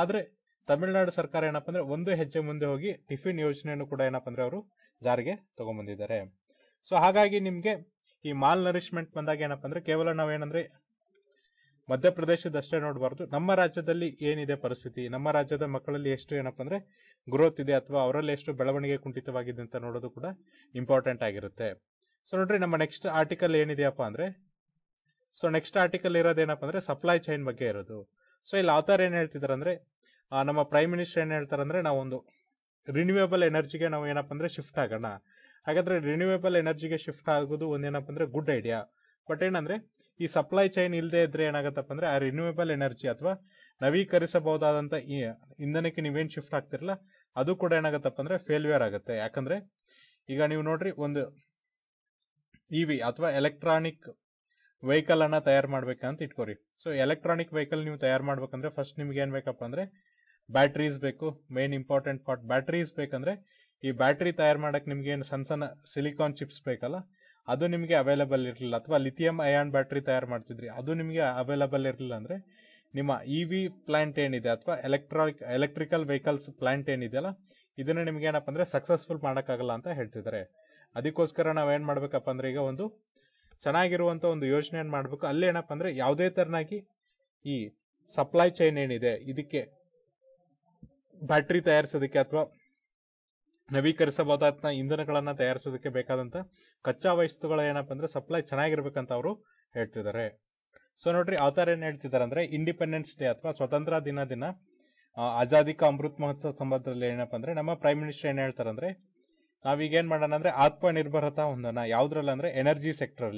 ಆದ್ರೆ ತಮಿಳುನಾಡು ಸರ್ಕಾರ ಏನಪ್ಪಾ ಅಂದ್ರೆ ಒಂದು ಹೆಜ್ಜೆ ಮುಂದೆ ಹೋಗಿ ಟಿಫಿನ್ ಯೋಜನೆಯನ್ನು ಕೂಡ ಏನಪ್ಪ ಅಂದ್ರೆ ಅವರು ಜಾರಿಗೆ ತಗೊಂಡ್ಬಂದಿದ್ದಾರೆ ಸೊ ಹಾಗಾಗಿ ನಿಮಗೆ ಈ ಮಾಲ್ ನರಿಷ್ಮೆಂಟ್ ಬಂದಾಗ ಏನಪ್ಪ ಅಂದ್ರೆ ಕೇವಲ ನಾವೇನಂದ್ರೆ ಮಧ್ಯಪ್ರದೇಶದಷ್ಟೇ ನೋಡಬಾರ್ದು ನಮ್ಮ ರಾಜ್ಯದಲ್ಲಿ ಏನಿದೆ ಪರಿಸ್ಥಿತಿ ನಮ್ಮ ರಾಜ್ಯದ ಮಕ್ಕಳಲ್ಲಿ ಎಷ್ಟು ಏನಪ್ಪ ಅಂದ್ರೆ ಗ್ರೋತ್ ಇದೆ ಅಥವಾ ಅವರಲ್ಲಿ ಎಷ್ಟು ಬೆಳವಣಿಗೆ ಕುಂಠಿತವಾಗಿದೆ ಅಂತ ನೋಡೋದು ಕೂಡ ಇಂಪಾರ್ಟೆಂಟ್ ಆಗಿರುತ್ತೆ ಸೊ ನೋಡ್ರಿ ನಮ್ಮ ನೆಕ್ಸ್ಟ್ ಆರ್ಟಿಕಲ್ ಏನಿದೆಯಪ್ಪ ಅಂದ್ರೆ ಸೊ ನೆಕ್ಸ್ಟ್ ಆರ್ಟಿಕಲ್ ಇರೋದೇನಪ್ಪ ಅಂದ್ರೆ ಸಪ್ಲೈ ಚೈನ್ ಬಗ್ಗೆ ಇರೋದು ಸೊ ಇಲ್ಲಿ ಆತರ್ ಏನ್ ಹೇಳ್ತಿದಾರೆ ಅಂದ್ರೆ ನಮ್ಮ ಪ್ರೈಮ್ ಮಿನಿಸ್ಟರ್ ಏನ್ ಹೇಳ್ತಾರಂದ್ರೆ ನಾವೊಂದು ರಿನ್ಯೂವೇಬಲ್ ಎನರ್ಜಿಗೆ ನಾವು ಏನಪ್ಪ ಅಂದ್ರೆ ಶಿಫ್ಟ್ ಆಗೋಣ ಹಾಗಾದ್ರೆ ರಿನ್ಯೂವೇಬಲ್ ಎನರ್ಜಿಗೆ ಶಿಫ್ಟ್ ಆಗೋದು ಏನಪ್ಪ ಅಂದ್ರೆ ಗುಡ್ ಐಡಿಯಾ ಬಟ್ ಏನಂದ್ರೆ ಈ ಸಪ್ಲೈ ಚೈನ್ ಇಲ್ಲದೆ ಇದ್ರೆ ಏನಾಗತ್ತಪ್ಪ ಅಂದ್ರೆ ಆ ರಿನ್ಯೂವೇಬಲ್ ಎನರ್ಜಿ ಅಥವಾ ನವೀಕರಿಸಬಹುದಾದಂತ ಇಂಧನಕ್ಕೆ ನೀವೇನು ಶಿಫ್ಟ್ ಆಗ್ತಿರಲ್ಲ ಅದು ಕೂಡ ಏನಾಗತ್ತಪ್ಪ ಅಂದ್ರೆ ಫೇಲ್ಯೂರ್ ಆಗುತ್ತೆ ಯಾಕಂದ್ರೆ ಈಗ ನೀವು ನೋಡ್ರಿ ಒಂದು ವಿ ಅಥವಾ ಎಲೆಕ್ಟ್ರಾನಿಕ್ ವೆಹಿಕಲ್ ಅನ್ನ ತಯಾರು ಮಾಡ್ಬೇಕಂತ ಇಟ್ಕೋರಿ ಸೊ ಎಲೆಕ್ಟ್ರಾನಿಕ್ ವೆಹಿಕಲ್ ನೀವು ತಯಾರು ಮಾಡ್ಬೇಕಂದ್ರೆ ಫಸ್ಟ್ ನಿಮ್ಗೆ ಏನ್ ಬೇಕಪ್ಪ ಅಂದ್ರೆ ಬ್ಯಾಟ್ರೀಸ್ ಬೇಕು ಮೇನ್ ಇಂಪಾರ್ಟೆಂಟ್ ಪಾರ್ಟ್ ಬ್ಯಾಟ್ರೀಸ್ ಬೇಕಂದ್ರೆ ಈ ಬ್ಯಾಟ್ರಿ ತಯಾರು ಮಾಡಕ್ ನಿಮ್ಗೆ ಏನು ಸಣ್ಣ ಸಣ್ಣ ಸಿಲಿಕಾನ್ ಚಿಪ್ಸ್ ಬೇಕಲ್ಲ ಅದು ನಿಮಗೆ ಅವೈಲೇಬಲ್ ಇರಲಿಲ್ಲ ಅಥವಾ ಲಿಥಿಯಂ ಅಯಾನ್ ಬ್ಯಾಟ್ರಿ ತಯಾರು ಮಾಡ್ತಿದ್ರಿ ಅದು ನಿಮಗೆ ಅವೈಲೇಬಲ್ ಇರಲಿಲ್ಲ ಅಂದ್ರೆ ನಿಮ್ಮ ಇ ವಿ ಪ್ಲಾಂಟ್ ಏನಿದೆ ಅಥವಾ ಎಲೆಕ್ಟ್ರಾನಿಕ್ ಎಲೆಕ್ಟ್ರಿಕಲ್ ವೆಹಿಕಲ್ಸ್ ಪ್ಲಾಂಟ್ ಏನಿದೆಯಲ್ಲ ಇದನ್ನ ನಿಮ್ಗೆ ಏನಪ್ಪ ಅಂದ್ರೆ ಸಕ್ಸಸ್ಫುಲ್ ಮಾಡೋಕ್ಕಾಗಲ್ಲ ಅಂತ ಹೇಳ್ತಿದ್ದಾರೆ ಅದಕ್ಕೋಸ್ಕರ ನಾವೇನು ಮಾಡಬೇಕಪ್ಪ ಅಂದ್ರೆ ಈಗ ಒಂದು ಚೆನ್ನಾಗಿರುವಂಥ ಒಂದು ಯೋಜನೆಯನ್ನು ಮಾಡಬೇಕು ಅಲ್ಲಿ ಏನಪ್ಪ ಅಂದ್ರೆ ಯಾವುದೇ ಥರನಾಗಿ ಈ ಸಪ್ಲೈ ಚೈನ್ ಏನಿದೆ ಇದಕ್ಕೆ ಬ್ಯಾಟ್ರಿ ತಯಾರಿಸೋದಕ್ಕೆ ಅಥವಾ ನವೀಕರಿಸಬಹುದಾದ ಇಂಧನಗಳನ್ನು ತಯಾರಿಸೋದಕ್ಕೆ ಬೇಕಾದಂಥ ಕಚ್ಚಾ ವಸ್ತುಗಳ ಏನಪ್ಪ ಅಂದ್ರೆ ಸಪ್ಲೈ ಚೆನ್ನಾಗಿರ್ಬೇಕಂತ ಅವರು ಹೇಳ್ತಿದ್ದಾರೆ ಸೊ ನೋಡ್ರಿ ಅವತಾರ ಏನು ಹೇಳ್ತಿದ್ದಾರೆ ಅಂದರೆ ಇಂಡಿಪೆಂಡೆನ್ಸ್ ಡೇ ಅಥವಾ ಸ್ವತಂತ್ರ ದಿನ ದಿನ ಆಜಾದಿ ಕಾ ಅಮೃತ್ ಮಹೋತ್ಸವ ಸಂಬಂಧದಲ್ಲಿ ಏನಪ್ಪ ಅಂದರೆ ನಮ್ಮ ಪ್ರೈಮ್ ಮಿನಿಸ್ಟರ್ ಏನು ಹೇಳ್ತಾರೆ ಅಂದರೆ ನಾವೀಗ ಏನ್ ಮಾಡೋಣ ಅಂದ್ರೆ ಆತ್ಮನಿರ್ಭರತಾ ಹೊಂದೋಣ ಯಾವ್ದ್ರಲ್ಲಿ ಅಂದ್ರೆ ಎನರ್ಜಿ ಸೆಕ್ಟರ್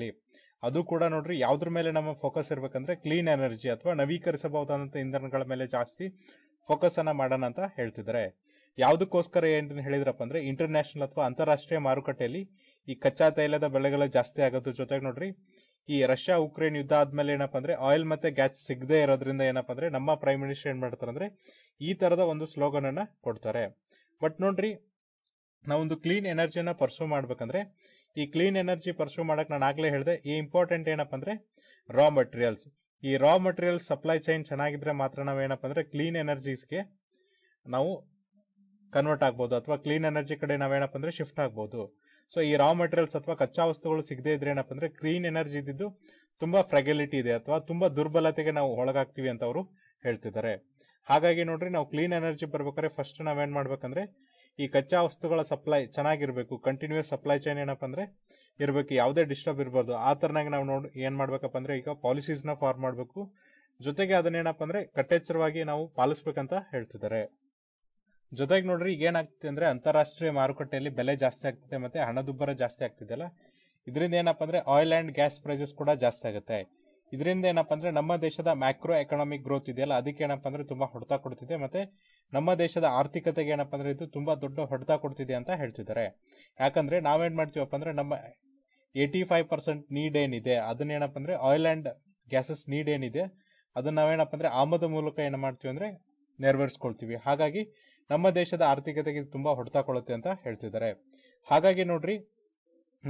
ಅದು ಕೂಡ ನೋಡ್ರಿ ಯಾವ್ದ್ರ ಮೇಲೆ ನಮ್ಮ ಫೋಕಸ್ ಇರ್ಬೇಕಂದ್ರೆ ಕ್ಲೀನ್ ಎನರ್ಜಿ ಅಥವಾ ನವೀಕರಿಸಬಹುದಾದಂತ ಇಂಧನಗಳ ಮೇಲೆ ಜಾಸ್ತಿ ಫೋಕಸ್ ಅನ್ನ ಮಾಡೋಣ ಅಂತ ಹೇಳ್ತಿದ್ದಾರೆ ಯಾವುದಕ್ಕೋಸ್ಕರ ಏನ್ ಹೇಳಿದ್ರಪ್ಪ ಅಂದ್ರೆ ಇಂಟರ್ನ್ಯಾಷನಲ್ ಅಥವಾ ಅಂತಾರಾಷ್ಟ್ರೀಯ ಮಾರುಕಟ್ಟೆಯಲ್ಲಿ ಈ ಕಚ್ಚಾ ತೈಲದ ಬೆಲೆಗಳು ಜಾಸ್ತಿ ಆಗೋದ್ರ ಜೊತೆಗೆ ನೋಡ್ರಿ ಈ ರಷ್ಯಾ ಉಕ್ರೇನ್ ಯುದ್ಧ ಆದ್ಮೇಲೆ ಏನಪ್ಪಾ ಅಂದ್ರೆ ಆಯಿಲ್ ಮತ್ತೆ ಗ್ಯಾಸ್ ಸಿಗದೆ ಇರೋದ್ರಿಂದ ಏನಪ್ಪಾ ಅಂದ್ರೆ ನಮ್ಮ ಪ್ರೈಮ್ ಮಿನಿಸ್ಟರ್ ಏನ್ ಮಾಡ್ತಾರೆ ಈ ತರದ ಒಂದು ಸ್ಲೋಗನ್ ಅನ್ನ ಕೊಡ್ತಾರೆ ಬಟ್ ನೋಡ್ರಿ ನಾವೊಂದು ಕ್ಲೀನ್ ಎನರ್ಜಿನ ಪರ್ಸ್ಯೂ ಮಾಡ್ಬೇಕಂದ್ರೆ ಈ ಕ್ಲೀನ್ ಎನರ್ಜಿ ಪರ್ಸ್ಯೂ ಮಾಡಕ್ ನಾನು ಆಗ್ಲೇ ಹೇಳಿದೆ ಈ ಇಂಪಾರ್ಟೆಂಟ್ ಏನಪ್ಪ ಅಂದ್ರೆ ರಾ ಮಟೀರಿಯಲ್ಸ್ ಈ ರಾ ಮಟೀರಿಯಲ್ಸ್ ಸಪ್ಲೈ ಚೈನ್ ಚೆನ್ನಾಗಿದ್ರೆ ಮಾತ್ರ ನಾವು ಏನಪ್ಪ ಅಂದ್ರೆ ಕ್ಲೀನ್ ಎನರ್ಜೀಸ್ಗೆ ನಾವು ಕನ್ವರ್ಟ್ ಆಗ್ಬೋದು ಅಥವಾ ಕ್ಲೀನ್ ಎನರ್ಜಿ ಕಡೆ ನಾವೇನಪ್ಪ ಅಂದ್ರೆ ಶಿಫ್ಟ್ ಆಗ್ಬೋದು ಸೊ ಈ ರಾ ಮಟೀರಿಯಲ್ಸ್ ಅಥವಾ ಕಚ್ಚಾ ವಸ್ತುಗಳು ಸಿಗದೆ ಇದ್ರೆ ಏನಪ್ಪ ಅಂದ್ರೆ ಕ್ಲೀನ್ ಎನರ್ಜಿ ಇದ್ದಿದ್ದು ತುಂಬಾ ಫ್ರೆಗಿಲಿಟಿ ಇದೆ ಅಥವಾ ತುಂಬಾ ದುರ್ಬಲತೆಗೆ ನಾವು ಒಳಗಾಗ್ತೀವಿ ಅಂತ ಅವರು ಹೇಳ್ತಿದ್ದಾರೆ ಹಾಗಾಗಿ ನೋಡ್ರಿ ನಾವು ಕ್ಲೀನ್ ಎನರ್ಜಿ ಬರ್ಬೇಕಾದ್ರೆ ಫಸ್ಟ್ ನಾವೇನ್ ಮಾಡ್ಬೇಕಂದ್ರೆ ಈ ಕಚ್ಚಾ ವಸ್ತುಗಳ ಸಪ್ಲೈ ಚೆನ್ನಾಗಿರ್ಬೇಕು ಕಂಟಿನ್ಯೂಸ್ ಸಪ್ಲೈ ಚೈನ್ ಏನಪ್ಪ ಅಂದ್ರೆ ಇರಬೇಕು ಯಾವುದೇ ಡಿಸ್ಟರ್ಬ್ ಇರಬಾರ್ದು ಆ ತರನಾಗಿ ನಾವು ನೋಡಿ ಏನ್ ಮಾಡ್ಬೇಕಪ್ಪ ಅಂದ್ರೆ ಈಗ ಪಾಲಿಸೀಸ್ನ ಫಾರ್ಮ್ ಮಾಡಬೇಕು ಜೊತೆಗೆ ಅದನ್ನೇನಪ್ಪ ಅಂದ್ರೆ ಕಟ್ಟೆಚ್ಚರವಾಗಿ ನಾವು ಪಾಲಿಸ್ಬೇಕಂತ ಹೇಳ್ತಿದ್ದಾರೆ ಜೊತೆಗೆ ನೋಡ್ರಿ ಈಗ ಏನಾಗ್ತಿದೆ ಅಂದ್ರೆ ಅಂತಾರಾಷ್ಟ್ರೀಯ ಮಾರುಕಟ್ಟೆಯಲ್ಲಿ ಬೆಲೆ ಜಾಸ್ತಿ ಆಗ್ತಿದೆ ಮತ್ತೆ ಹಣದುಬ್ಬರ ಜಾಸ್ತಿ ಆಗ್ತಿದೆಲ್ಲ ಇದರಿಂದ ಏನಪ್ಪ ಅಂದ್ರೆ ಆಯಿಲ್ ಅಂಡ್ ಗ್ಯಾಸ್ ಪ್ರೈಸಸ್ ಕೂಡ ಜಾಸ್ತಿ ಆಗುತ್ತೆ ಇದರಿಂದ ಏನಪ್ಪ ಅಂದ್ರೆ ನಮ್ಮ ದೇಶದ ಮ್ಯಾಕ್ರೋ ಎಕನಾಮಿಕ್ ಗ್ರೋತ್ ಇದೆಯಲ್ಲ ಅದಕ್ಕೆ ಏನಪ್ಪ ಅಂದ್ರೆ ತುಂಬಾ ಹೊಡೆತ ಕೊಡ್ತಿದೆ ಮತ್ತೆ ನಮ್ಮ ದೇಶದ ಆರ್ಥಿಕತೆಗೆ ಏನಪ್ಪ ಅಂದ್ರೆ ಇದು ತುಂಬ ದೊಡ್ಡ ಹೊಡೆತ ಕೊಡ್ತಿದೆ ಅಂತ ಹೇಳ್ತಿದ್ದಾರೆ ಯಾಕಂದರೆ ನಾವೇನು ಮಾಡ್ತೀವಪ್ಪ ಅಂದರೆ ನಮ್ಮ ಏಯ್ಟಿ ಫೈವ್ ಪರ್ಸೆಂಟ್ ನೀಡ್ ಏನಿದೆ ಅದನ್ನೇನಪ್ಪ ಅಂದರೆ ಆಯಿಲ್ ಆ್ಯಂಡ್ ಗ್ಯಾಸಸ್ ನೀಡ್ ಏನಿದೆ ಅದನ್ನ ನಾವೇನಪ್ಪ ಅಂದರೆ ಆಮದು ಮೂಲಕ ಏನು ಮಾಡ್ತೀವಿ ಅಂದರೆ ನೆರವೇರಿಸ್ಕೊಳ್ತೀವಿ ಹಾಗಾಗಿ ನಮ್ಮ ದೇಶದ ಆರ್ಥಿಕತೆಗೆ ತುಂಬ ಹೊಡೆತ ಕೊಡುತ್ತೆ ಅಂತ ಹೇಳ್ತಿದ್ದಾರೆ ಹಾಗಾಗಿ ನೋಡ್ರಿ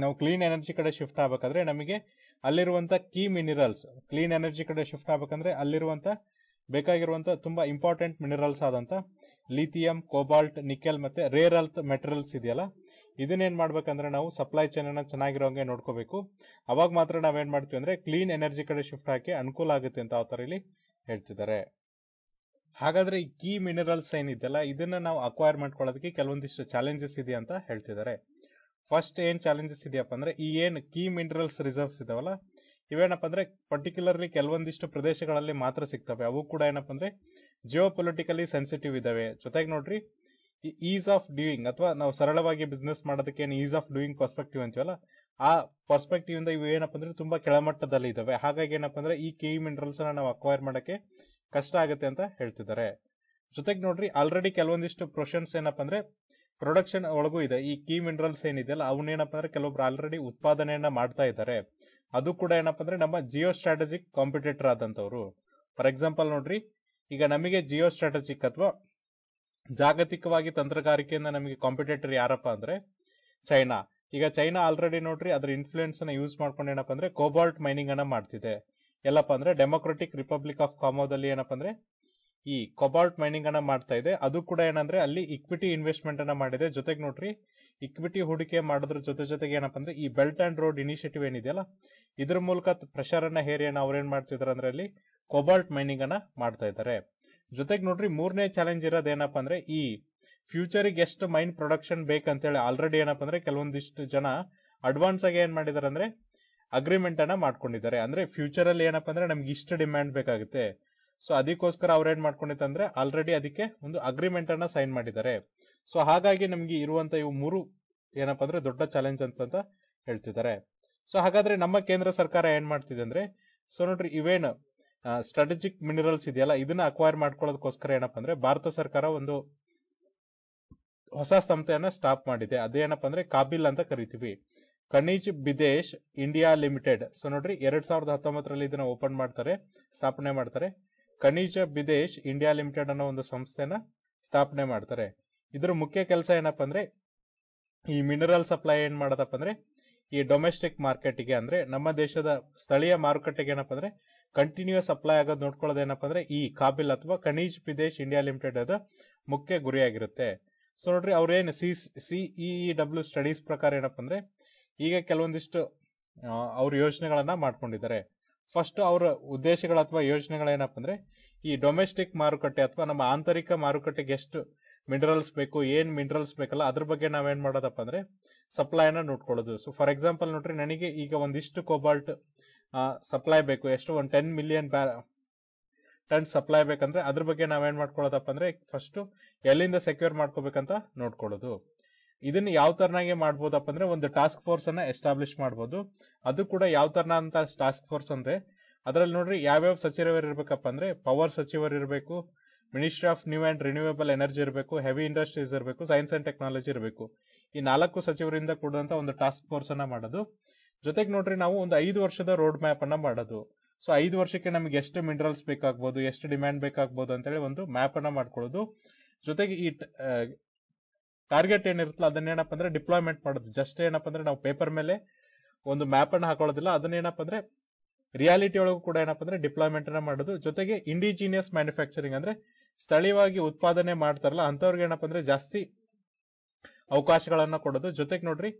ನಾವು ಕ್ಲೀನ್ ಎನರ್ಜಿ ಕಡೆ ಶಿಫ್ಟ್ ಆಗಬೇಕಾದ್ರೆ ನಮಗೆ ಅಲ್ಲಿರುವಂಥ ಕೀ ಮಿನಿರಲ್ಸ್ ಕ್ಲೀನ್ ಎನರ್ಜಿ ಕಡೆ ಶಿಫ್ಟ್ ಆಗಬೇಕಂದ್ರೆ ಅಲ್ಲಿರುವಂಥ ಬೇಕಾಗಿರುವಂಥ ತುಂಬ ಇಂಪಾರ್ಟೆಂಟ್ ಮಿನರಲ್ಸ್ ಆದಂಥ ಲಿಥಿಯಂ ಕೋಬಾಲ್ಟ್ ನಿಕೆಲ್ ಮತ್ತು ರೇರ್ ಅಲ್ತ್ ಮೆಟೀರಿಯಲ್ಸ್ ಇದೆಯಲ್ಲ ಇದನ್ನೇನು ಮಾಡ್ಬೇಕಂದ್ರೆ ನಾವು ಸಪ್ಲೈ ಚೈನನ್ನು ಚೆನ್ನಾಗಿರೋ ಹಂಗೆ ನೋಡ್ಕೋಬೇಕು ಅವಾಗ ಮಾತ್ರ ನಾವೇನು ಮಾಡ್ತೀವಿ ಅಂದರೆ ಕ್ಲೀನ್ ಎನರ್ಜಿ ಕಡೆ ಶಿಫ್ಟ್ ಹಾಕಿ ಅನುಕೂಲ ಆಗುತ್ತೆ ಅಂತ ಆ ಇಲ್ಲಿ ಹೇಳ್ತಿದ್ದಾರೆ ಹಾಗಾದ್ರೆ ಈ ಕೀ ಮಿನರಲ್ಸ್ ಏನಿದೆಯಲ್ಲ ಇದನ್ನ ನಾವು ಅಕ್ವೈರ್ ಮಾಡ್ಕೊಳ್ಳೋದಕ್ಕೆ ಕೆಲವೊಂದಿಷ್ಟು ಚಾಲೆಂಜಸ್ ಇದೆ ಅಂತ ಹೇಳ್ತಿದ್ದಾರೆ ಫಸ್ಟ್ ಏನ್ ಚಾಲೆಂಜಸ್ ಇದೆಯಪ್ಪ ಅಂದ್ರೆ ಈ ಏನ್ ಕೀ ಮಿನರಲ್ಸ್ ರಿಸರ್ವ್ಸ್ ಇದಾವಲ್ಲ ಇವೇನಪ್ಪ ಅಂದ್ರೆ ಪರ್ಟಿಕ್ಯುಲರ್ಲಿ ಕೆಲವೊಂದಿಷ್ಟು ಪ್ರದೇಶಗಳಲ್ಲಿ ಮಾತ್ರ ಸಿಗ್ತವೆ ಅವು ಕೂಡ ಏನಪ್ಪ ಅಂದ್ರೆ ಜಿಯೋ ಪೊಲಿಟಿಕಲಿ ಸೆನ್ಸಿಟಿವ್ ಇದಾವೆ ಜೊತೆಗೆ ನೋಡ್ರಿ ಈಸ್ ಆಫ್ ಡೂಯಿಂಗ್ ಅಥವಾ ನಾವು ಸರಳವಾಗಿ ಬಿಸ್ನೆಸ್ ಮಾಡೋದಕ್ಕೆ ಏನು ಈಸ್ ಆಫ್ ಡೂಯಿಂಗ್ ಪರ್ಸ್ಪೆಕ್ಟಿವ್ ಅಂತೀವಲ್ಲ ಆ ಪರ್ಸ್ಪೆಕ್ಟಿವ್ ಇಂದ ಇವು ಏನಪ್ಪ ಅಂದ್ರೆ ತುಂಬಾ ಕೆಳಮಟ್ಟದಲ್ಲಿ ಇದಾವೆ ಹಾಗಾಗಿ ಏನಪ್ಪ ಅಂದ್ರೆ ಈ ಕೆ ಮಿನರಲ್ಸ್ ನಾವು ಅಕ್ವೈರ್ ಮಾಡಕ್ಕೆ ಕಷ್ಟ ಆಗುತ್ತೆ ಅಂತ ಹೇಳ್ತಿದ್ದಾರೆ ಜೊತೆಗೆ ನೋಡ್ರಿ ಆಲ್ರೆಡಿ ಕೆಲವೊಂದಿಷ್ಟು ಪ್ರೊಷನ್ಸ್ ಏನಪ್ಪ ಅಂದ್ರೆ ಪ್ರೊಡಕ್ಷನ್ ಒಳಗೂ ಇದೆ ಈ ಕೀ ಮಿನರಲ್ಸ್ ಏನಿದೆಯಲ್ಲ ಅವನ್ನೇನಪ್ಪ ಅಂದ್ರೆ ಕೆಲವೊಬ್ರು ಆಲ್ರೆಡಿ ಉತ್ಪಾದನೆಯನ್ನ ಮಾಡ್ತಾ ಇದ್ದಾರೆ ಅದು ಕೂಡ ಏನಪ್ಪ ಅಂದ್ರೆ ನಮ್ಮ ಜಿಯೋ ಸ್ಟ್ರಾಟಜಿಕ್ ಕಾಂಪಿಟೇಟರ್ ಆದಂಥವ್ರು ಫಾರ್ ಎಕ್ಸಾಂಪಲ್ ನೋಡ್ರಿ ಈಗ ನಮಗೆ ಜಿಯೋ ಸ್ಟ್ರಾಟಜಿಕ್ ಅಥವಾ ಜಾಗತಿಕವಾಗಿ ತಂತ್ರಗಾರಿಕೆಯಿಂದ ನಮಗೆ ಕಾಂಪಿಟೇಟರ್ ಯಾರಪ್ಪ ಅಂದ್ರೆ ಚೈನಾ ಈಗ ಚೈನಾ ಆಲ್ರೆಡಿ ನೋಡ್ರಿ ಅದ್ರ ಇನ್ಫ್ಲೂಯೆನ್ಸ್ ಅನ್ನ ಯೂಸ್ ಮಾಡ್ಕೊಂಡು ಏನಪ್ಪ ಅಂದ್ರೆ ಕೋಬಾಲ್ಟ್ ಮೈನಿಂಗ್ ಮಾಡ್ತಿದೆ ಎಲ್ಲಪ್ಪ ಅಂದ್ರೆ ಡೆಮೊಕ್ರೆಟಿಕ್ ರಿಪಬ್ಲಿಕ್ ಆಫ್ ಕಾಮೋದಲ್ಲಿ ಏನಪ್ಪ ಅಂದ್ರೆ ಈ ಕೊಬಾಲ್ಟ್ ಮೈನಿಂಗ್ ಅನ್ನ ಮಾಡ್ತಾ ಇದೆ ಅದು ಕೂಡ ಏನಂದ್ರೆ ಅಲ್ಲಿ ಇಕ್ವಿಟಿ ಇನ್ವೆಸ್ಟ್ಮೆಂಟ್ ಅನ್ನ ಮಾಡಿದೆ ಜೊತೆಗೆ ನೋಡ್ರಿ ಇಕ್ವಿಟಿ ಹೂಡಿಕೆ ಮಾಡೋದ್ರ ಜೊತೆ ಜೊತೆಗೆ ಏನಪ್ಪ ಅಂದ್ರೆ ಈ ಬೆಲ್ಟ್ ಅಂಡ್ ರೋಡ್ ಇನಿಷಿಯೇಟಿವ್ ಏನಿದೆಯಲ್ಲ ಇದ್ರ ಮೂಲಕ ಪ್ರಚಾರನ ಹೇರಿಯನ್ನು ಅವ್ರೇನ್ ಮಾಡ್ತಿದ್ರು ಅಂದ್ರೆ ಅಲ್ಲಿ ಕೊಬಾಲ್ಟ್ ಮೈನಿಂಗ್ ಅನ್ನ ಮಾಡ್ತಾ ಇದ್ದಾರೆ ಜೊತೆಗೆ ನೋಡ್ರಿ ಮೂರನೇ ಚಾಲೆಂಜ್ ಇರೋದು ಏನಪ್ಪ ಅಂದ್ರೆ ಈ ಫ್ಯೂಚರಿಗೆ ಎಷ್ಟು ಮೈನ್ ಪ್ರೊಡಕ್ಷನ್ ಹೇಳಿ ಆಲ್ರೆಡಿ ಏನಪ್ಪ ಅಂದ್ರೆ ಕೆಲವೊಂದಿಷ್ಟು ಜನ ಅಡ್ವಾನ್ಸ್ ಆಗಿ ಏನ್ ಮಾಡಿದಾರೆ ಅಂದ್ರೆ ಅಗ್ರಿಮೆಂಟ್ ಅನ್ನ ಮಾಡ್ಕೊಂಡಿದ್ದಾರೆ ಅಂದ್ರೆ ಫ್ಯೂಚರ್ ಅಲ್ಲಿ ಏನಪ್ಪ ಅಂದ್ರೆ ನಮ್ಗೆ ಇಷ್ಟು ಡಿಮ್ಯಾಂಡ್ ಬೇಕಾಗುತ್ತೆ ಸೊ ಅದಕ್ಕೋಸ್ಕರ ಅವ್ರೇನ್ ಮಾಡ್ಕೊಂಡಿತ್ತಂದ್ರೆ ಆಲ್ರೆಡಿ ಅದಕ್ಕೆ ಒಂದು ಅಗ್ರಿಮೆಂಟ್ ಅನ್ನ ಸೈನ್ ಮಾಡಿದ್ದಾರೆ ಸೊ ಹಾಗಾಗಿ ನಮಗೆ ಇರುವಂತ ಇವು ಮೂರು ಏನಪ್ಪಾ ಅಂದ್ರೆ ದೊಡ್ಡ ಚಾಲೆಂಜ್ ಅಂತ ಹೇಳ್ತಿದ್ದಾರೆ ಸೊ ಹಾಗಾದ್ರೆ ನಮ್ಮ ಕೇಂದ್ರ ಸರ್ಕಾರ ಏನ್ ಮಾಡ್ತಿದೆ ಅಂದ್ರೆ ಸೊ ನೋಡ್ರಿ ಇವೇನು ಸ್ಟ್ರಾಟಜಿಕ್ ಮಿನರಲ್ಸ್ ಇದೆಯಲ್ಲ ಇದನ್ನ ಅಕ್ವೈರ್ ಮಾಡ್ಕೊಳ್ಳೋದಕ್ಕೋಸ್ಕರ ಏನಪ್ಪಾ ಅಂದ್ರೆ ಭಾರತ ಸರ್ಕಾರ ಒಂದು ಹೊಸ ಸಂಸ್ಥೆಯನ್ನ ಸ್ಟಾಪ್ ಮಾಡಿದೆ ಅದೇನಪ್ಪ ಅಂದ್ರೆ ಕಾಬಿಲ್ ಅಂತ ಕರಿತೀವಿ Khanij Bidesh India limited so ನೋಡ್ರಿ ಎರಡ್ ಸಾವಿರದ ಹತ್ತೊಂಬತ್ತರಲ್ಲಿ ಇದನ್ನ ಓಪನ್ ಮಾಡ್ತಾರೆ ಸ್ಥಾಪನೆ ಮಾಡ್ತಾರೆ ಖನಿಜ ಬಿದೇಶ್ ಇಂಡಿಯಾ ಲಿಮಿಟೆಡ್ ಅನ್ನೋ ಒಂದು ಸಂಸ್ಥೆನ ಸ್ಥಾಪನೆ ಮಾಡ್ತಾರೆ ಇದ್ರ ಮುಖ್ಯ ಕೆಲಸ ಏನಪ್ಪ ಅಂದ್ರೆ ಈ ಮಿನರಲ್ ಸಪ್ಲೈ ಏನ್ ಮಾಡೋದಪ್ಪ ಅಂದ್ರೆ ಈ ಡೊಮೆಸ್ಟಿಕ್ ಮಾರ್ಕೆಟ್ಗೆ ಅಂದ್ರೆ ನಮ್ಮ ದೇಶದ ಸ್ಥಳೀಯ ಮಾರುಕಟ್ಟೆಗೆ ಏನಪ್ಪ ಅಂದ್ರೆ ಕಂಟಿನ್ಯೂಸ್ ಸಪ್ಲೈ ಆಗೋದು ನೋಡ್ಕೊಳ್ಳೋದು ಏನಪ್ಪ ಅಂದ್ರೆ ಈ ಕಾಬಿಲ್ ಅಥವಾ ಖನಿಜ್ ಪಿದೇಶ್ ಇಂಡಿಯಾ ಲಿಮಿಟೆಡ್ ಅದು ಮುಖ್ಯ ಗುರಿಯಾಗಿರುತ್ತೆ ಸೊ ನೋಡ್ರಿ ಅವ್ರೇನು ಸಿ ಇ ಡಬ್ಲ್ಯೂ ಸ್ಟಡೀಸ್ ಪ್ರಕಾರ ಏನಪ್ಪ ಅಂದ್ರೆ ಈಗ ಕೆಲವೊಂದಿಷ್ಟು ಅವ್ರ ಯೋಜನೆಗಳನ್ನ ಮಾಡ್ಕೊಂಡಿದ್ದಾರೆ ಫಸ್ಟ್ ಅವರ ಉದ್ದೇಶಗಳು ಅಥವಾ ಯೋಜನೆಗಳೇನಪ್ಪ ಅಂದ್ರೆ ಈ ಡೊಮೆಸ್ಟಿಕ್ ಮಾರುಕಟ್ಟೆ ಅಥವಾ ನಮ್ಮ ಆಂತರಿಕ ಮಾರುಕಟ್ಟೆಗೆ ಎಷ್ಟು ಮಿನರಲ್ಸ್ ಬೇಕು ಏನು ಮಿನರಲ್ಸ್ ಬೇಕಲ್ಲ ಅದ್ರ ಬಗ್ಗೆ ನಾವೇನು ಮಾಡೋದಪ್ಪ ಅಂದರೆ ಸಪ್ಲೈನ ನೋಡ್ಕೊಳ್ಳೋದು ಸೊ ಫಾರ್ ಎಕ್ಸಾಂಪಲ್ ನೋಡ್ರಿ ನನಗೆ ಈಗ ಒಂದಿಷ್ಟು ಕೋಬಾಲ್ಟ್ ಸಪ್ಲೈ ಬೇಕು ಎಷ್ಟು ಒಂದು ಟೆನ್ ಮಿಲಿಯನ್ ಬ್ಯಾ ಟನ್ ಸಪ್ಲೈ ಬೇಕಂದ್ರೆ ಅದ್ರ ಬಗ್ಗೆ ನಾವೇನು ಮಾಡ್ಕೊಳ್ಳೋದಪ್ಪ ಅಂದರೆ ಫಸ್ಟು ಎಲ್ಲಿಂದ ಸೆಕ್ಯೂರ್ ಮಾಡ್ಕೋಬೇಕಂತ ನೋಡ್ಕೊಳ್ಳೋದು ಇದನ್ನ ಯಾವ ತರನಾಗೆ ಮಾಡ್ಬೋದಪ್ಪ ಅಂದ್ರೆ ಒಂದು ಟಾಸ್ಕ್ ಫೋರ್ಸ್ ಅನ್ನ ಎಸ್ಟಾಬ್ಲಿಷ್ ಮಾಡ್ಬೋದು ಅದು ಕೂಡ ಯಾವ ತರನ ಅಂತ ಟಾಸ್ಕ್ ಫೋರ್ಸ್ ಅಂದ್ರೆ ಅದರಲ್ಲಿ ನೋಡ್ರಿ ಯಾವ್ಯಾವ ಸಚಿವರು ಇರಬೇಕಪ್ಪ ಅಂದ್ರೆ ಪವರ್ ಸಚಿವರು ಇರಬೇಕು ministry of new and renewable energy ಇರಬೇಕು ಹೆವಿ ಇಂಡಸ್ಟ್ರೀಸ್ ಇರಬೇಕು ಸೈನ್ಸ್ ಆ್ಯಂಡ್ ಟೆಕ್ನಾಲಜಿ ಇರಬೇಕು ಈ ನಾಲ್ಕು ಸಚಿವರಿಂದ ಕೂಡಿದಂಥ ಒಂದು ಟಾಸ್ಕ್ ಫೋರ್ಸನ್ನು ಮಾಡೋದು ಜೊತೆಗೆ ನೋಡ್ರಿ ನಾವು ಒಂದು ಐದು ವರ್ಷದ ರೋಡ್ ಮ್ಯಾಪನ್ನು ಮಾಡೋದು ಸೊ ಐದು ವರ್ಷಕ್ಕೆ ನಮಗೆ ಎಷ್ಟು ಮಿನರಲ್ಸ್ ಬೇಕಾಗ್ಬೋದು ಎಷ್ಟು ಡಿಮ್ಯಾಂಡ್ ಬೇಕಾಗ್ಬೋದು ಅಂತೇಳಿ ಒಂದು ಮ್ಯಾಪನ್ನು ಮಾಡ್ಕೊಳ್ಳೋದು ಜೊತೆಗೆ ಈ ಟಾರ್ಗೆಟ್ ಏನಿರುತ್ತಲ್ಲ ಅದನ್ನೇನಪ್ಪ ಅಂದ್ರೆ ಡಿಪ್ಲಾಯ್ಮೆಂಟ್ ಮಾಡೋದು ಜಸ್ಟ್ ಏನಪ್ಪ ಅಂದ್ರೆ ನಾವು ಪೇಪರ್ ಮೇಲೆ ಒಂದು ಮ್ಯಾಪನ್ನು ಹಾಕೊಳ್ಳೋದಿಲ್ಲ ಅದನ್ನೇನಪ್ಪ ಅಂದರೆ ರಿಯಾಲಿಟಿ ಒಳಗೂ ಕೂಡ ಏನಪ್ಪ ಡಿಪ್ಲಾಯ್ಮೆಂಟ್ ಡಿಪ್ಲಾಯ್ಮೆಂಟನ್ನು ಮಾಡೋದು ಜೊತೆಗೆ ಇಂಡಿಜಿನಿಯಸ್ ಮ್ಯಾನುಫ್ಯಾಕ್ಚರಿಂಗ್ ಅಂದರೆ ಸ್ಥಳೀಯವಾಗಿ ಉತ್ಪಾದನೆ ಮಾಡ್ತಾರಲ್ಲ ಅಂತವ್ರಿಗೆ ಏನಪ್ಪ ಅಂದ್ರೆ ಜಾಸ್ತಿ ಅವಕಾಶಗಳನ್ನ ಕೊಡೋದು ಜೊತೆಗೆ ನೋಡ್ರಿ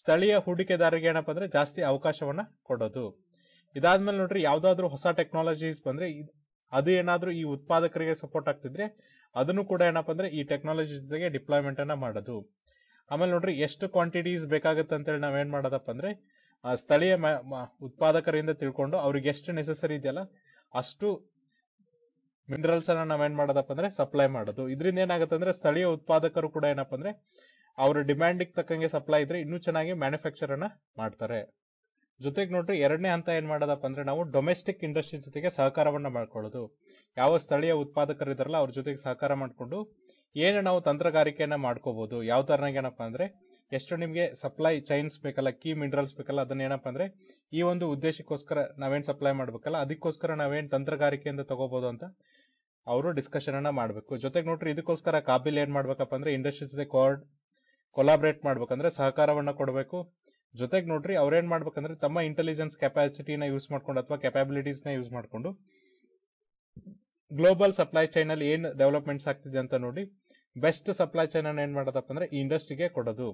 ಸ್ಥಳೀಯ ಹೂಡಿಕೆದಾರರಿಗೆ ಏನಪ್ಪ ಅಂದ್ರೆ ಜಾಸ್ತಿ ಅವಕಾಶವನ್ನ ಕೊಡೋದು ಇದಾದ್ಮೇಲೆ ನೋಡ್ರಿ ಯಾವ್ದಾದ್ರು ಹೊಸ ಟೆಕ್ನಾಲಜೀಸ್ ಬಂದ್ರೆ ಅದು ಏನಾದ್ರೂ ಈ ಉತ್ಪಾದಕರಿಗೆ ಸಪೋರ್ಟ್ ಆಗ್ತಿದ್ರೆ ಅದನ್ನು ಕೂಡ ಏನಪ್ಪ ಅಂದ್ರೆ ಈ ಟೆಕ್ನಾಲಜಿ ಜೊತೆಗೆ ಡಿಪ್ಲಾಯ್ಮೆಂಟ್ ಅನ್ನ ಮಾಡೋದು ಆಮೇಲೆ ನೋಡ್ರಿ ಎಷ್ಟು ಕ್ವಾಂಟಿಟೀಸ್ ಬೇಕಾಗುತ್ತೆ ಅಂತೇಳಿ ನಾವೇನ್ ಮಾಡೋದಪ್ಪ ಅಂದ್ರೆ ಸ್ಥಳೀಯ ಉತ್ಪಾದಕರಿಂದ ತಿಳ್ಕೊಂಡು ಅವ್ರಿಗೆ ಎಷ್ಟು ನೆಸೆಸರಿ ಇದೆಯಲ್ಲ ಅಷ್ಟು ಮಿನರಲ್ಸ್ ಅನ್ನ ನಾವೇನ್ ಮಾಡೋದಪ್ಪ ಅಂದ್ರೆ ಸಪ್ಲೈ ಮಾಡೋದು ಇದರಿಂದ ಏನಾಗುತ್ತೆ ಅಂದ್ರೆ ಸ್ಥಳೀಯ ಉತ್ಪಾದಕರು ಕೂಡ ಏನಪ್ಪ ಅಂದ್ರೆ ಅವ್ರ ಡಿಮ್ಯಾಂಡಿಗೆ ತಕ್ಕಂಗೆ ಸಪ್ಲೈ ಇದ್ರೆ ಇನ್ನೂ ಚೆನ್ನಾಗಿ ಮ್ಯಾನುಫ್ಯಾಕ್ಚರ್ ಅನ್ನ ಮಾಡ್ತಾರೆ ಜೊತೆಗೆ ನೋಡ್ರಿ ಎರಡನೇ ಹಂತ ಏನ್ ಮಾಡೋದಪ್ಪ ಅಂದ್ರೆ ನಾವು ಡೊಮೆಸ್ಟಿಕ್ ಇಂಡಸ್ಟ್ರಿ ಜೊತೆಗೆ ಸಹಕಾರವನ್ನ ಮಾಡ್ಕೊಳ್ಳೋದು ಯಾವ ಸ್ಥಳೀಯ ಉತ್ಪಾದಕರು ಇದಾರಲ್ಲ ಅವ್ರ ಜೊತೆಗೆ ಸಹಕಾರ ಮಾಡಿಕೊಂಡು ಏನು ನಾವು ತಂತ್ರಗಾರಿಕೆಯನ್ನ ಮಾಡ್ಕೋಬಹುದು ಯಾವ ಏನಪ್ಪಾ ಅಂದ್ರೆ ಎಷ್ಟು ನಿಮಗೆ ಸಪ್ಲೈ ಚೈನ್ಸ್ ಬೇಕಲ್ಲ ಕೀ ಮಿನರಲ್ಸ್ ಬೇಕಲ್ಲ ಅದನ್ನ ಏನಪ್ಪ ಅಂದ್ರೆ ಈ ಒಂದು ಉದ್ದೇಶಕ್ಕೋಸ್ಕರ ನಾವೇನು ಸಪ್ಲೈ ಮಾಡಬೇಕಲ್ಲ ಅದಕ್ಕೋಸ್ಕರ ನಾವೇನು ತಂತ್ರಗಾರಿಕೆಯಿಂದ ತಗೋಬಹುದು ಅಂತ ಅವರು ಡಿಸ್ಕಷನ್ ಅನ್ನ ಮಾಡಬೇಕು ಜೊತೆಗೆ ನೋಡ್ರಿ ಇದಕ್ಕೋಸ್ಕರ ಕಾಬಿಲ್ ಏನ್ ಮಾಡ್ಬೇಕಪ್ಪ ಅಂದ್ರೆ ಇಂಡಸ್ಟ್ರೀಸ್ ಜೊತೆ ಕೋರ್ಡ್ ಕೊಲಾಬ್ರೇಟ್ ಮಾಡ್ಬೇಕಂದ್ರೆ ಸಹಕಾರವನ್ನ ಕೊಡಬೇಕು ಜೊತೆಗೆ ನೋಡ್ರಿ ಅವ್ರೇನ್ ಮಾಡ್ಬೇಕಂದ್ರೆ ತಮ್ಮ ಇಂಟೆಲಿಜೆನ್ಸ್ ಕೆಪಾಸಿಟಿನ ಯೂಸ್ ಮಾಡ್ಕೊಂಡು ಅಥವಾ ಕೆಪಾಬಿಲಿಟೀಸ್ನ ಯೂಸ್ ಮಾಡಿಕೊಂಡು ಗ್ಲೋಬಲ್ ಸಪ್ಲೈ ಚೈನ್ ಅಲ್ಲಿ ಏನ್ ಡೆವಲಪ್ಮೆಂಟ್ಸ್ ಆಗ್ತಿದೆ ಅಂತ ನೋಡಿ ಬೆಸ್ಟ್ ಸಪ್ಲೈ ಚೈನ್ ಅನ್ನ ಏನ್ ಮಾಡೋದಪ್ಪ ಅಂದ್ರೆ ಇಂಡಸ್ಟ್ರಿಗೆ ಕೊಡೋದು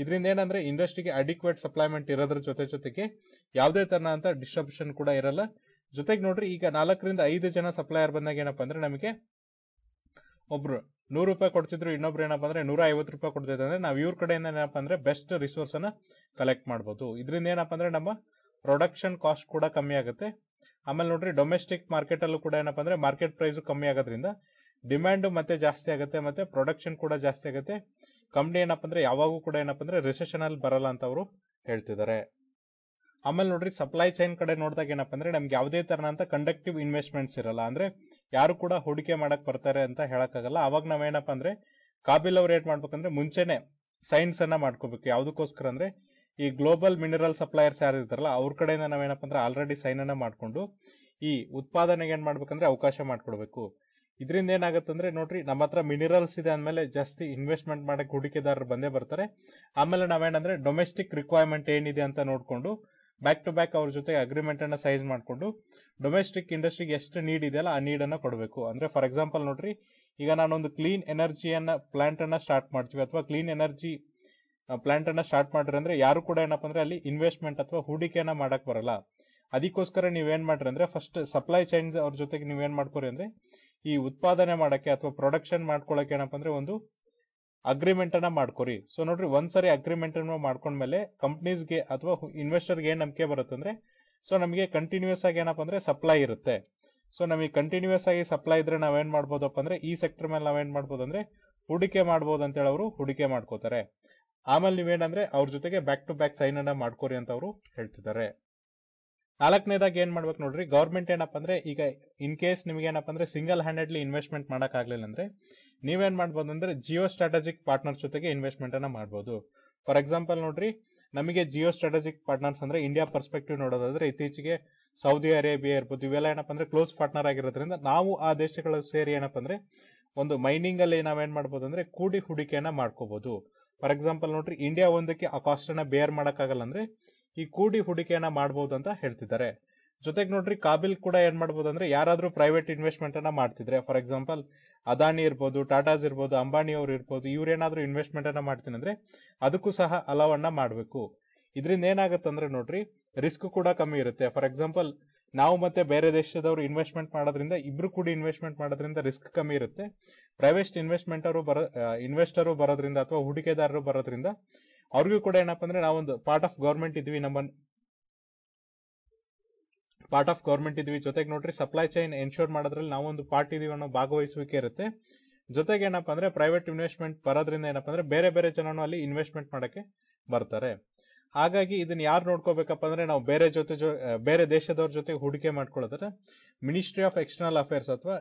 ಇದರಿಂದ ಏನಂದ್ರೆ ಇಂಡಸ್ಟ್ರಿಗೆ ಅಡಿಕ್ವೇಟ್ ಸಪ್ಲೈಮೆಂಟ್ ಇರೋದ್ರ ಜೊತೆ ಜೊತೆಗೆ ಯಾವುದೇ ತರನ ಅಂತ ಡಿಸ್ಟ್ರಬ್ಯೂಷನ್ ಕೂಡ ಇರಲ್ಲ ಜೊತೆಗೆ ನೋಡ್ರಿ ಈಗ ನಾಲ್ಕರಿಂದ ಐದು ಜನ ಸಪ್ಲೈಯರ್ ಬಂದಾಗ ಏನಪ್ಪಾ ಅಂದ್ರೆ ನಮಗೆ ಒಬ್ರು ನೂರು ರೂಪಾಯಿ ಕೊಡ್ತಿದ್ರು ಇನ್ನೊಬ್ರು ಏನಪ್ಪ ಅಂದ್ರೆ ನೂರ ಐವತ್ತು ರೂಪಾಯಿ ಕೊಡ್ತಿದ್ರು ಅಂದ್ರೆ ನಾವು ಇವ್ರ ಕಡೆಯಿಂದ ಏನಪ್ಪ ಅಂದ್ರೆ ಬೆಸ್ಟ್ ರಿಸೋರ್ಸ್ ಅನ್ನ ಕಲೆಕ್ಟ್ ಮಾಡಬಹುದು ಇದರಿಂದ ಏನಪ್ಪಾ ಅಂದ್ರೆ ನಮ್ಮ ಪ್ರೊಡಕ್ಷನ್ ಕಾಸ್ಟ್ ಕೂಡ ಕಮ್ಮಿ ಆಗುತ್ತೆ ಆಮೇಲೆ ನೋಡ್ರಿ ಡೊಮೆಸ್ಟಿಕ್ ಮಾರ್ಕೆಟ್ ಅಲ್ಲೂ ಕೂಡ ಏನಪ್ಪಾ ಅಂದ್ರೆ ಮಾರ್ಕೆಟ್ ಪ್ರೈಸ್ ಕಮ್ಮಿ ಆಗೋದ್ರಿಂದ ಡಿಮ್ಯಾಂಡ್ ಮತ್ತೆ ಜಾಸ್ತಿ ಆಗುತ್ತೆ ಮತ್ತೆ ಪ್ರೊಡಕ್ಷನ್ ಕೂಡ ಜಾಸ್ತಿ ಆಗುತ್ತೆ ಕಂಪ್ನಿ ಏನಪ್ಪ ಅಂದ್ರೆ ಯಾವಾಗೂ ಕೂಡ ಏನಪ್ಪ ಅಂದ್ರೆ ರಿಸೆಷನ್ ಅಲ್ಲಿ ಬರಲ್ಲ ಅಂತ ಅವರು ಹೇಳ್ತಿದ್ದಾರೆ ಆಮೇಲೆ ನೋಡ್ರಿ ಸಪ್ಲೈ ಚೈನ್ ಕಡೆ ನೋಡಿದಾಗ ಏನಪ್ಪ ಅಂದ್ರೆ ನಮ್ಗೆ ಯಾವುದೇ ತರನಂತ ಕಂಡಕ್ಟಿವ್ ಇನ್ವೆಸ್ಟ್ಮೆಂಟ್ಸ್ ಇರಲ್ಲ ಅಂದ್ರೆ ಯಾರು ಕೂಡ ಹೂಡಿಕೆ ಮಾಡಕ್ ಬರ್ತಾರೆ ಅಂತ ಹೇಳಕ್ಕಾಗಲ್ಲ ಅವಾಗ ನಾವೇನಪ್ಪ ಅಂದ್ರೆ ಕಾಬಿಲ್ ಅವ್ರು ಏಟ್ ಮಾಡ್ಬೇಕಂದ್ರೆ ಮುಂಚೆನೆ ಸೈನ್ಸ್ ಅನ್ನ ಮಾಡ್ಕೋಬೇಕು ಯಾವುದಕ್ಕೋಸ್ಕರ ಅಂದ್ರೆ ಈ ಗ್ಲೋಬಲ್ ಮಿನರಲ್ ಸಪ್ಲೈಯರ್ಸ್ ಯಾರು ಇರ್ತಾರಲ್ಲ ಅವ್ರ ಕಡೆಯಿಂದ ನಾವೇನಪ್ಪ ಅಂದ್ರೆ ಆಲ್ರೆಡಿ ಸೈನ್ ಅನ್ನ ಮಾಡಿಕೊಂಡು ಈ ಉತ್ಪಾದನೆಗೆ ಏನ್ ಮಾಡ್ಬೇಕಂದ್ರೆ ಅವಕಾಶ ಮಾಡ್ಕೊಡ್ಬೇಕು ಇದರಿಂದ ಏನಾಗುತ್ತಂದ್ರೆ ನೋಡ್ರಿ ನಮ್ಮ ಹತ್ರ ಮಿನರಲ್ಸ್ ಇದೆ ಅಂದಮೇಲೆ ಜಾಸ್ತಿ ಇನ್ವೆಸ್ಟ್ಮೆಂಟ್ ಮಾಡಕ್ಕೆ ಹೂಡಿಕೆದಾರರು ಬಂದೇ ಬರ್ತಾರೆ ಆಮೇಲೆ ನಾವೇನಂದ್ರೆ ಡೊಮೆಸ್ಟಿಕ್ ರಿಕ್ವೈರ್ಮೆಂಟ್ ಏನಿದೆ ಅಂತ ನೋಡಿಕೊಂಡು ಬ್ಯಾಕ್ ಟು ಬ್ಯಾಕ್ ಅವ್ರ ಜೊತೆ ಅಗ್ರಿಮೆಂಟ್ ಅನ್ನ ಸೈಜ್ ಮಾಡಿಕೊಂಡು ಡೊಮೆಸ್ಟಿಕ್ ಇಂಡಸ್ಟ್ರಿಗೆ ಎಷ್ಟು ನೀಡ್ ಇದೆಯಲ್ಲ ಆ ನೀಡ್ ಅನ್ನ ಕೊಡಬೇಕು ಅಂದ್ರೆ ಫಾರ್ ಎಕ್ಸಾಂಪಲ್ ನೋಡ್ರಿ ಈಗ ನಾನೊಂದು ಕ್ಲೀನ್ ಎನರ್ಜಿಯನ್ನ ಪ್ಲಾಂಟ್ ಅನ್ನ ಸ್ಟಾರ್ಟ್ ಮಾಡ್ತೀವಿ ಅಥವಾ ಕ್ಲೀನ್ ಎನರ್ಜಿ ಪ್ಲಾಂಟ್ ಅನ್ನ ಸ್ಟಾರ್ಟ್ ಮಾಡ್ರಿ ಅಂದ್ರೆ ಯಾರು ಕೂಡ ಏನಪ್ಪ ಅಂದ್ರೆ ಅಲ್ಲಿ ಇನ್ವೆಸ್ಟ್ಮೆಂಟ್ ಅಥವಾ ಹೂಡಿಕೆಯನ್ನ ಮಾಡಕ್ ಬರಲ್ಲ ಅದಕ್ಕೋಸ್ಕರ ನೀವೇನ್ ಮಾಡ್ರಿ ಅಂದ್ರೆ ಫಸ್ಟ್ ಸಪ್ಲೈ ಚೈನ್ ಅವ್ರ ಜೊತೆಗೆ ನೀವೇನ್ ಮಾಡ್ಕೋರಿ ಅಂದ್ರೆ ಈ ಉತ್ಪಾದನೆ ಮಾಡೋಕ್ಕೆ ಅಥವಾ ಪ್ರೊಡಕ್ಷನ್ ಮಾಡ್ಕೊಳಕ್ಕೆ ಏನಪ್ಪ ಅಂದರೆ ಒಂದು ಅಗ್ರಿಮೆಂಟನ್ನು ಮಾಡ್ಕೊರಿ ಸೊ ನೋಡ್ರಿ ಒಂದ್ಸರಿ ಅಗ್ರಿಮೆಂಟನ್ನು ಮಾಡ್ಕೊಂಡ್ಮೇಲೆ ಕಂಪ್ನೀಸ್ಗೆ ಅಥವಾ ಇನ್ವೆಸ್ಟರ್ಗೆ ಏನು ನಂಬಿಕೆ ಅಂದ್ರೆ ಸೊ ನಮಗೆ ಕಂಟಿನ್ಯೂಸ್ ಆಗಿ ಏನಪ್ಪ ಅಂದರೆ ಸಪ್ಲೈ ಇರುತ್ತೆ ಸೊ ನಮಗೆ ಕಂಟಿನ್ಯೂಸ್ ಆಗಿ ಸಪ್ಲೈ ಇದ್ರೆ ನಾವೇನು ಮಾಡ್ಬೋದಪ್ಪ ಅಂದರೆ ಈ ಸೆಕ್ಟರ್ ಮೇಲೆ ನಾವೇನು ಮಾಡ್ಬೋದು ಅಂದರೆ ಹೂಡಿಕೆ ಮಾಡ್ಬೋದು ಅಂತೇಳಿ ಅವರು ಹೂಡಿಕೆ ಮಾಡ್ಕೋತಾರೆ ಆಮೇಲೆ ನೀವೇನಂದ್ರೆ ಅವ್ರ ಜೊತೆಗೆ ಬ್ಯಾಕ್ ಟು ಬ್ಯಾಕ್ ಸೈನ್ ಅನ್ನ ಮಾಡ್ಕೋರಿ ಅಂತ ಅವರು ಹೇಳ್ತಿದ್ದಾರೆ ನಾಲ್ಕನೇದಾಗ ಏನ್ ಮಾಡ್ಬೇಕು ನೋಡ್ರಿ ಗೌರ್ಮೆಂಟ್ ಏನಪ್ಪ ಅಂದ್ರೆ ಈಗ ಇನ್ ಕೇಸ್ ನಿಮ್ಗೆ ಏನಪ್ಪ ಅಂದ್ರೆ ಸಿಂಗಲ್ ಹ್ಯಾಂಡೆಡ್ಲಿ ಇನ್ವೆಸ್ಟ್ಮೆಂಟ್ ಮಾಡಕ್ ಆಗ್ಲಿಲ್ಲ ಅಂದ್ರೆ ನೀವೇನ್ ಮಾಡ್ಬೋದು ಅಂದ್ರೆ ಜಿಯೋ ಸ್ಟ್ರಾಟಜಿಕ್ ಪಾರ್ಟ್ನರ್ ಜೊತೆಗೆ ಇನ್ವೆಸ್ಟ್ಮೆಂಟ್ ಅನ್ನ ಮಾಡಬಹುದು ಫಾರ್ ಎಕ್ಸಾಂಪಲ್ ನೋಡ್ರಿ ನಮಗೆ ಜಿಯೋ ಸ್ಟ್ರಾಟಜಿಕ್ ಪಾರ್ಟ್ನರ್ಸ್ ಅಂದ್ರೆ ಇಂಡಿಯಾ ಪರ್ಸ್ಪೆಕ್ಟಿವ್ ನೋಡೋದಾದ್ರೆ ಇತ್ತೀಚೆಗೆ ಸೌದಿ ಅರೇಬಿಯಾ ಇರ್ಬೋದು ಇವೆಲ್ಲ ಏನಪ್ಪ ಅಂದ್ರೆ ಕ್ಲೋಸ್ ಪಾರ್ಟ್ನರ್ ಆಗಿರೋದ್ರಿಂದ ನಾವು ಆ ದೇಶಗಳು ಸೇರಿ ಏನಪ್ಪ ಅಂದ್ರೆ ಒಂದು ಮೈನಿಂಗ್ ಅಲ್ಲಿ ನಾವೇನ್ ಮಾಡ್ಬೋದು ಅಂದ್ರೆ ಕೂಡಿ ಹೂಡಿಕೆಯನ್ನ ಮಾಡ್ಕೋಬಹುದು ಫಾರ್ ಎಕ್ಸಾಂಪಲ್ ನೋಡ್ರಿ ಇಂಡಿಯಾ ಒಂದಕ್ಕೆ ಆ ಕಾಸ್ಟ್ ಅನ್ನ ಬೇರ್ ಮಾಡಕ್ಕಾಗಲ್ಲ ಅಂದ್ರೆ ಈ ಕೂಡಿ ಹೂಡಿಕೆಯನ್ನ ಮಾಡಬಹುದು ಅಂತ ಹೇಳ್ತಿದ್ದಾರೆ ಜೊತೆಗೆ ನೋಡ್ರಿ ಕಾಬಿಲ್ ಕೂಡ ಏನ್ ಮಾಡ್ಬೋದು ಅಂದ್ರೆ ಯಾರಾದ್ರೂ ಪ್ರೈವೇಟ್ ಇನ್ವೆಸ್ಟ್ಮೆಂಟ್ ಅನ್ನ ಮಾಡ್ತಿದ್ರೆ ಫಾರ್ ಎಕ್ಸಾಂಪಲ್ ಅದಾನಿ ಇರ್ಬೋದು ಟಾಟಾಸ್ ಇರ್ಬೋದು ಅಂಬಾನಿ ಅವರು ಇರ್ಬೋದು ಇವ್ರೇನಾದ್ರೂ ಇನ್ವೆಸ್ಟ್ಮೆಂಟ್ ಅನ್ನ ಮಾಡ್ತೀನಿ ಅಂದ್ರೆ ಅದಕ್ಕೂ ಸಹ ಅನ್ನ ಮಾಡಬೇಕು ಇದರಿಂದ ಏನಾಗುತ್ತಂದ್ರೆ ನೋಡ್ರಿ ರಿಸ್ಕ್ ಕೂಡ ಕಮ್ಮಿ ಇರುತ್ತೆ ಫಾರ್ ಎಕ್ಸಾಂಪಲ್ ನಾವು ಮತ್ತೆ ಬೇರೆ ದೇಶದವರು ಇನ್ವೆಸ್ಟ್ಮೆಂಟ್ ಮಾಡೋದ್ರಿಂದ ಇಬ್ರು ಕೂಡ ಇನ್ವೆಸ್ಟ್ಮೆಂಟ್ ಮಾಡೋದ್ರಿಂದ ರಿಸ್ಕ್ ಕಮ್ಮಿ ಇರುತ್ತೆ ಪ್ರೈವೇಟ್ ಇನ್ವೆಸ್ಟ್ಮೆಂಟ್ ಅವರು ಬರೋ ಇನ್ವೆಸ್ಟರು ಬರೋದ್ರಿಂದ ಅಥವಾ ಹೂಡಿಕೆದಾರರು ಬರೋದ್ರಿಂದ ಅವ್ರಿಗೂ ಕೂಡ ಏನಪ್ಪ ಅಂದ್ರೆ ನಾವೊಂದು ಪಾರ್ಟ್ ಆಫ್ ಗೌರ್ಮೆಂಟ್ ಇದ್ವಿ ನಮ್ಮ ಪಾರ್ಟ್ ಆಫ್ ಗೌರ್ಮೆಂಟ್ ಇದ್ವಿ ಜೊತೆಗೆ ನೋಡ್ರಿ ಸಪ್ಲೈ ಚೈನ್ ಎನ್ಶೋರ್ ಮಾಡೋದ್ರಲ್ಲಿ ನಾವೊಂದು ಪಾರ್ಟ್ ಇದೀವಿ ಅನ್ನೋ ಭಾಗವಹಿಸುವಿಕೆ ಇರುತ್ತೆ ಜೊತೆಗೆ ಏನಪ್ಪ ಅಂದ್ರೆ ಪ್ರೈವೇಟ್ ಇನ್ವೆಸ್ಟ್ಮೆಂಟ್ ಬರೋದ್ರಿಂದ ಏನಪ್ಪ ಅಂದ್ರೆ ಬೇರೆ ಬೇರೆ ಜನನು ಅಲ್ಲಿ ಇನ್ವೆಸ್ಟ್ಮೆಂಟ್ ಮಾಡಕ್ಕೆ ಬರ್ತಾರೆ ಹಾಗಾಗಿ ಇದನ್ನ ಯಾರು ನೋಡ್ಕೋಬೇಕಪ್ಪ ಅಂದ್ರೆ ನಾವು ಬೇರೆ ಜೊತೆ ಬೇರೆ ದೇಶದವ್ರ ಜೊತೆ ಹೂಡಿಕೆ ಮಾಡ್ಕೊಳ್ಳೋದ್ರೆ ಮಿನಿಸ್ಟ್ರಿ ಆಫ್ ಎಕ್ಸ್ಟರ್ನಲ್ ಅಫೇರ್ಸ್ ಅಥವಾ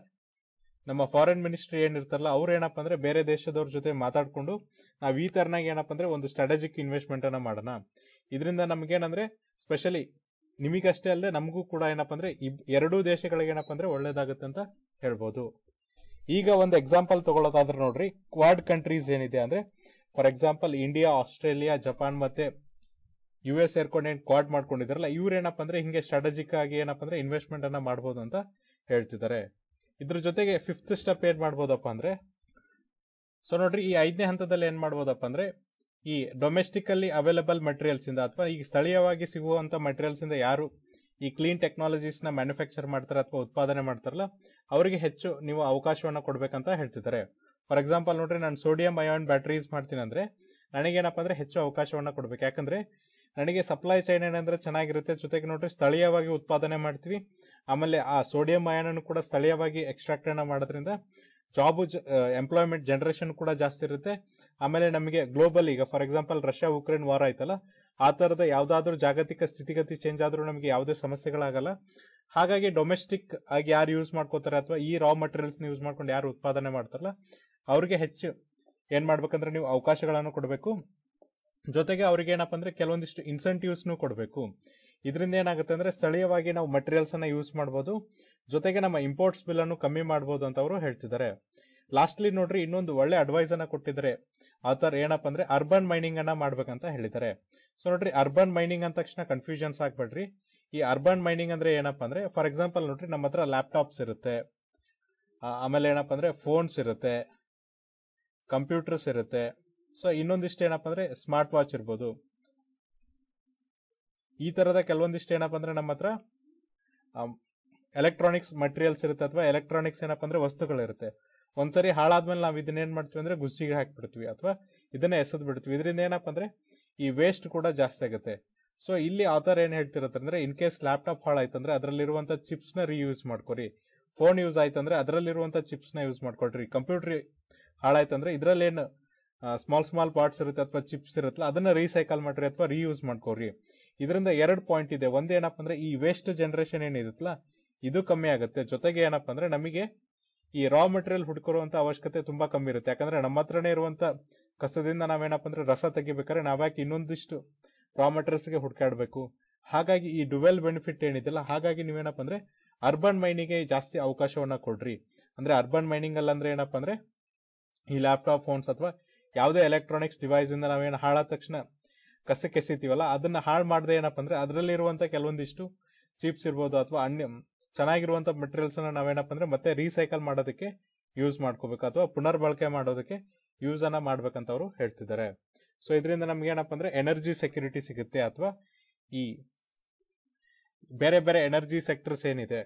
ನಮ್ಮ ಫಾರಿನ್ ಮಿನಿಸ್ಟ್ರಿ ಏನಿರ್ತಾರಲ್ಲ ಅವ್ರು ಏನಪ್ಪ ಅಂದ್ರೆ ಬೇರೆ ದೇಶದವ್ರ ಜೊತೆ ಮಾತಾಡ್ಕೊಂಡು ನಾವು ಈ ತರನಾಗ ಏನಪ್ಪ ಅಂದ್ರೆ ಒಂದು ಸ್ಟ್ರಾಟಜಿಕ್ ಇನ್ವೆಸ್ಟ್ಮೆಂಟ್ ಅನ್ನ ಮಾಡೋಣ ಇದರಿಂದ ನಮ್ಗೇನಂದ್ರೆ ಸ್ಪೆಷಲಿ ನಿಮಗಷ್ಟೇ ಅಲ್ಲದೆ ನಮಗೂ ಕೂಡ ಏನಪ್ಪ ಅಂದ್ರೆ ಎರಡೂ ದೇಶಗಳಿಗೆ ಏನಪ್ಪ ಅಂದ್ರೆ ಒಳ್ಳೇದಾಗುತ್ತೆ ಅಂತ ಹೇಳ್ಬೋದು ಈಗ ಒಂದು ಎಕ್ಸಾಂಪಲ್ ತಗೊಳ್ಳೋದಾದ್ರೆ ನೋಡ್ರಿ ಕ್ವಾಡ್ ಕಂಟ್ರೀಸ್ ಏನಿದೆ ಅಂದ್ರೆ for example India Australia Japan ಮತ್ತೆ ಯು ಎಸ್ ಸೇರ್ಕೊಂಡು ಏನ್ ಕ್ವಾಡ್ ಮಾಡ್ಕೊಂಡಿದಾರಲ್ಲ ಇವ್ರೇನಪ್ಪ ಅಂದ್ರೆ ಹಿಂಗೆ ಸ್ಟ್ರಾಟಜಿಕ್ ಆಗಿ ಏನಪ್ಪ ಅಂದ್ರೆ ಇನ್ವೆಸ್ಟ್ಮೆಂಟ್ ಅನ್ನ ಮಾಡಬಹುದು ಅಂತ ಹೇಳ್ತಿದ್ದಾರೆ ಇದ್ರ ಜೊತೆಗೆ ಫಿಫ್ತ್ ಸ್ಟೆಪ್ ಏನು ಮಾಡ್ಬೋದಪ್ಪ ಅಂದರೆ ಸೊ ನೋಡ್ರಿ ಈ ಐದನೇ ಹಂತದಲ್ಲಿ ಏನು ಮಾಡ್ಬೋದಪ್ಪ ಅಂದರೆ ಈ ಡೊಮೆಸ್ಟಿಕಲ್ಲಿ ಅವೈಲಬಲ್ ಇಂದ ಅಥವಾ ಈಗ ಸ್ಥಳೀಯವಾಗಿ ಸಿಗುವಂಥ ಇಂದ ಯಾರು ಈ ಕ್ಲೀನ್ ಟೆಕ್ನಾಲಜೀಸ್ನ ಮ್ಯಾನುಫ್ಯಾಕ್ಚರ್ ಮಾಡ್ತಾರೆ ಅಥವಾ ಉತ್ಪಾದನೆ ಮಾಡ್ತಾರಲ್ಲ ಅವರಿಗೆ ಹೆಚ್ಚು ನೀವು ಅವಕಾಶವನ್ನು ಕೊಡಬೇಕಂತ ಹೇಳ್ತಿದ್ದಾರೆ ಫಾರ್ ಎಕ್ಸಾಂಪಲ್ ನೋಡ್ರಿ ನಾನು ಸೋಡಿಯಂ ಅಯಾನ್ ಯೂಸ್ ಮಾಡ್ತೀನಿ ಅಂದರೆ ನನಗೇನಪ್ಪ ಅಂದರೆ ಹೆಚ್ಚು ಅವಕಾಶವನ್ನು ಕೊಡಬೇಕು ಯಾಕಂದರೆ ನನಗೆ ಸಪ್ಲೈ ಚೈನ್ ಏನಂದ್ರೆ ಚೆನ್ನಾಗಿರುತ್ತೆ ಜೊತೆಗೆ ನೋಡ್ರಿ ಸ್ಥಳೀಯವಾಗಿ ಉತ್ಪಾದನೆ ಮಾಡ್ತೀವಿ ಆಮೇಲೆ ಆ ಸೋಡಿಯಂ ಅಯಾನನ್ನು ಕೂಡ ಸ್ಥಳೀಯವಾಗಿ ಎಕ್ಸ್ಟ್ರಾಕ್ಟ್ ಅನ್ನ ಮಾಡೋದ್ರಿಂದ ಜಾಬ್ ಎಂಪ್ಲಾಯ್ಮೆಂಟ್ ಜನರೇಷನ್ ಕೂಡ ಜಾಸ್ತಿ ಇರುತ್ತೆ ಆಮೇಲೆ ನಮಗೆ ಗ್ಲೋಬಲ್ ಈಗ for example Russia Ukraine war ಆಯ್ತಲ್ಲ ಆ ತರದ ಯಾವ್ದಾದ್ರು ಜಾಗತಿಕ ಸ್ಥಿತಿಗತಿ ಚೇಂಜ್ ಆದ್ರೂ ನಮಗೆ ಯಾವುದೇ ಸಮಸ್ಯೆಗಳಾಗಲ್ಲ ಹಾಗಾಗಿ ಡೊಮೆಸ್ಟಿಕ್ ಆಗಿ ಯಾರು ಯೂಸ್ ಮಾಡ್ಕೋತಾರೆ ಅಥವಾ ಈ ರಾ ಮಟೀರಿಯಲ್ಸ್ ಯೂಸ್ ಮಾಡ್ಕೊಂಡು ಯಾರು ಉತ್ಪಾದನೆ ಮಾಡ್ತಾರಲ್ಲ ಅವ್ರಿಗೆ ಹೆಚ್ಚು ಏನ್ ಮಾಡ್ಬೇಕಂದ್ರೆ ನೀವು ಅವಕಾಶಗಳನ್ನು ಕೊಡಬೇಕು ಜೊತೆಗೆ ಅವ್ರಿಗೆ ಏನಪ್ಪ ಅಂದ್ರೆ ಕೆಲವೊಂದಿಷ್ಟು ಇನ್ಸೆಂಟಿವ್ಸ್ ಕೊಡಬೇಕು ಇದರಿಂದ ಏನಾಗುತ್ತೆ ಅಂದರೆ ಸ್ಥಳೀಯವಾಗಿ ನಾವು ಮಟೀರಿಯಲ್ಸನ್ನು ಯೂಸ್ ಮಾಡ್ಬೋದು ಜೊತೆಗೆ ನಮ್ಮ ಇಂಪೋರ್ಟ್ಸ್ ಬಿಲ್ಲನ್ನು ಕಮ್ಮಿ ಮಾಡ್ಬೋದು ಅಂತ ಅವರು ಹೇಳ್ತಿದ್ದಾರೆ ಲಾಸ್ಟ್ಲಿ ನೋಡ್ರಿ ಇನ್ನೊಂದು ಒಳ್ಳೆ ಅಡ್ವೈಸ್ ಅನ್ನ ಕೊಟ್ಟಿದ್ದಾರೆ ಆತರ ಏನಪ್ಪ ಅಂದ್ರೆ ಅರ್ಬನ್ ಮೈನಿಂಗ್ ಅನ್ನ ಮಾಡ್ಬೇಕಂತ ಹೇಳಿದ್ದಾರೆ ಸೊ ನೋಡ್ರಿ ಅರ್ಬನ್ ಮೈನಿಂಗ್ ಅಂದ ತಕ್ಷಣ ಕನ್ಫ್ಯೂಷನ್ಸ್ ಆಗ್ಬೇಡ್ರಿ ಈ ಅರ್ಬನ್ ಮೈನಿಂಗ್ ಅಂದ್ರೆ ಏನಪ್ಪ ಅಂದ್ರೆ ಫಾರ್ ಎಕ್ಸಾಂಪಲ್ ನೋಡ್ರಿ ನಮ್ಮ ಹತ್ರ ಲ್ಯಾಪ್ಟಾಪ್ಸ್ ಇರುತ್ತೆ ಆಮೇಲೆ ಏನಪ್ಪ ಅಂದ್ರೆ ಫೋನ್ಸ್ ಇರುತ್ತೆ ಕಂಪ್ಯೂಟರ್ಸ್ ಇರುತ್ತೆ ಸೊ ಇನ್ನೊಂದಿಷ್ಟು ಏನಪ್ಪ ಅಂದ್ರೆ ಸ್ಮಾರ್ಟ್ ವಾಚ್ ಇರ್ಬೋದು ಈ ತರದ ಕೆಲವೊಂದಿಷ್ಟು ಏನಪ್ಪ ಅಂದ್ರೆ ನಮ್ಮ ಹತ್ರ ಎಲೆಕ್ಟ್ರಾನಿಕ್ಸ್ ಮಟೀರಿಯಲ್ಸ್ ಇರುತ್ತೆ ಅಥವಾ ಎಲೆಕ್ಟ್ರಾನಿಕ್ಸ್ ಏನಪ್ಪ ಅಂದರೆ ವಸ್ತುಗಳಿರುತ್ತೆ ಒಂದ್ಸರಿ ಹಾಳಾದ್ಮೇಲೆ ನಾವು ಇದನ್ನ ಏನ್ ಮಾಡ್ತೀವಿ ಅಂದ್ರೆ ಗುಜ್ಜಿಗೆ ಹಾಕಿಬಿಡ್ತೀವಿ ಅಥವಾ ಇದನ್ನ ಎಸೆದು ಬಿಡ್ತೀವಿ ಇದರಿಂದ ಏನಪ್ಪ ಅಂದ್ರೆ ಈ ವೇಸ್ಟ್ ಕೂಡ ಜಾಸ್ತಿ ಆಗುತ್ತೆ ಸೊ ಇಲ್ಲಿ ಆಥರ್ ಏನು ಹೇಳ್ತಿರತ್ತೆ ಅಂದ್ರೆ ಇನ್ ಕೇಸ್ ಲ್ಯಾಪ್ಟಾಪ್ ಹಾಳಾಯ್ತಂದ್ರೆ ಅದರಲ್ಲಿರುವಂಥ ಚಿಪ್ಸ್ನ ರೀಯೂಸ್ ಮಾಡ್ಕೊರಿ ಫೋನ್ ಯೂಸ್ ಆಯ್ತಂದ್ರೆ ಚಿಪ್ಸ್ ನ ಯೂಸ್ ಮಾಡ್ಕೊಳ್ರಿ ಕಂಪ್ಯೂಟರ್ ಹಾಳಾಯ್ತಂದ್ರೆ ಇದರಲ್ಲಿ ಏನು ಸ್ಮಾಲ್ ಸ್ಮಾಲ್ ಪಾರ್ಟ್ಸ್ ಇರುತ್ತೆ ಅಥವಾ ಚಿಪ್ಸ್ ಇರುತ್ತಲ್ಲ ಅದನ್ನ ರೀಸೈಕಲ್ ಮಾಡ್ರಿ ಅಥವಾ ರೀಯೂಸ್ ಮಾಡ್ಕೊರಿ ಇದರಿಂದ ಎರಡು ಪಾಯಿಂಟ್ ಇದೆ ಒಂದು ಏನಪ್ಪ ಅಂದ್ರೆ ಈ ವೇಸ್ಟ್ ಜನರೇಷನ್ ಏನಿರುತ್ತಲ್ಲ ಇದು ಕಮ್ಮಿ ಆಗುತ್ತೆ ಜೊತೆಗೆ ಏನಪ್ಪ ಅಂದ್ರೆ ನಮಗೆ ಈ ರಾ ಮೆಟೀರಿಯಲ್ ಹುಡ್ಕೊರುವಂತ ಅವಶ್ಯಕತೆ ತುಂಬಾ ಕಮ್ಮಿ ಇರುತ್ತೆ ಯಾಕಂದ್ರೆ ನಮ್ಮ ಹತ್ರನೇ ಇರುವಂತ ಕಸದಿಂದ ನಾವೇನಪ್ಪ ಅಂದ್ರೆ ರಸ ತೆಗಿಬೇಕಾದ್ರೆ ನಾವ್ಯಾಕೆ ಇನ್ನೊಂದಿಷ್ಟು ರಾ ಮೆಟೀರಿಯಲ್ಸ್ಗೆ ಹುಡ್ಕಾಡಬೇಕು ಹಾಗಾಗಿ ಈ ಡುವೆಲ್ ಬೆನಿಫಿಟ್ ಏನಿದೆಯಲ್ಲ ಹಾಗಾಗಿ ನೀವೇನಪ್ಪ ಅಂದ್ರೆ ಅರ್ಬನ್ ಮೈನಿಗೆ ಜಾಸ್ತಿ ಅವಕಾಶವನ್ನ ಕೊಡ್ರಿ ಅಂದ್ರೆ ಅರ್ಬನ್ ಮೈನಿಂಗ್ ಅಲ್ಲಿ ಅಂದ್ರೆ ಏನಪ್ಪ ಅಂದ್ರೆ ಈ ಲ್ಯಾಪ್ಟಾಪ್ ಫೋನ್ಸ್ ಅಥವಾ ಯಾವುದೇ ಎಲೆಕ್ಟ್ರಾನಿಕ್ಸ್ ಡಿವೈಸ್ ಇಂದ ನಾವೇನು ಹಾಳಾದ ತಕ್ಷಣ ಕಸ ಕೆಸಿತೀವಲ್ಲ ಅದನ್ನ ಹಾಳು ಮಾಡದೆ ಏನಪ್ಪ ಅಂದ್ರೆ ಅದರಲ್ಲಿರುವಂತ ಕೆಲವೊಂದಿಷ್ಟು ಚಿಪ್ಸ್ ಇರ್ಬೋದು ಅಥವಾ ಅನ್ಯ ಚೆನ್ನಾಗಿರುವಂತ ಮೆಟೀರಿಯಲ್ಸ್ ಅನ್ನ ನಾವೇನಪ್ಪ ಅಂದ್ರೆ ಮತ್ತೆ ರೀಸೈಕಲ್ ಮಾಡೋದಕ್ಕೆ ಯೂಸ್ ಮಾಡ್ಕೋಬೇಕು ಅಥವಾ ಪುನರ್ಬಳಕೆ ಮಾಡೋದಕ್ಕೆ ಯೂಸ್ ಅನ್ನ ಮಾಡ್ಬೇಕಂತ ಅವರು ಹೇಳ್ತಿದ್ದಾರೆ ಸೊ ಇದರಿಂದ ನಮ್ಗೆ ಏನಪ್ಪ ಅಂದ್ರೆ ಎನರ್ಜಿ ಸೆಕ್ಯೂರಿಟಿ ಸಿಗುತ್ತೆ ಅಥವಾ ಈ ಬೇರೆ ಬೇರೆ ಎನರ್ಜಿ ಸೆಕ್ಟರ್ಸ್ ಏನಿದೆ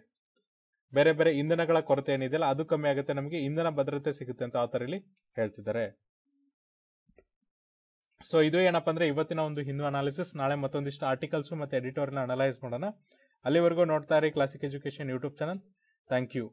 ಬೇರೆ ಬೇರೆ ಇಂಧನಗಳ ಕೊರತೆ ಏನಿದೆಯಲ್ಲ ಅದು ಕಮ್ಮಿ ಆಗುತ್ತೆ ನಮಗೆ ಇಂಧನ ಭದ್ರತೆ ಸಿಗುತ್ತೆ ಅಂತ ಇಲ್ಲಿ ಹೇಳ್ತಿದ್ದಾರೆ ಸೊ ಇದು ಏನಪ್ಪ ಅಂದ್ರೆ ಇವತ್ತಿನ ಒಂದು ಹಿಂದೂ ಅನಾಲಿಸಿಸ್ ನಾಳೆ ಮತ್ತೊಂದಿಷ್ಟು ಆರ್ಟಿಕಲ್ಸ್ ಮತ್ತೆ ಎಡಿಟೋರಿಯಲ್ ಅನಲೈಸ್ ಮಾಡೋಣ ಅಲ್ಲಿವರೆಗೂ ನೋಡ್ತಾ ಇರಿ classic education YouTube channel thank you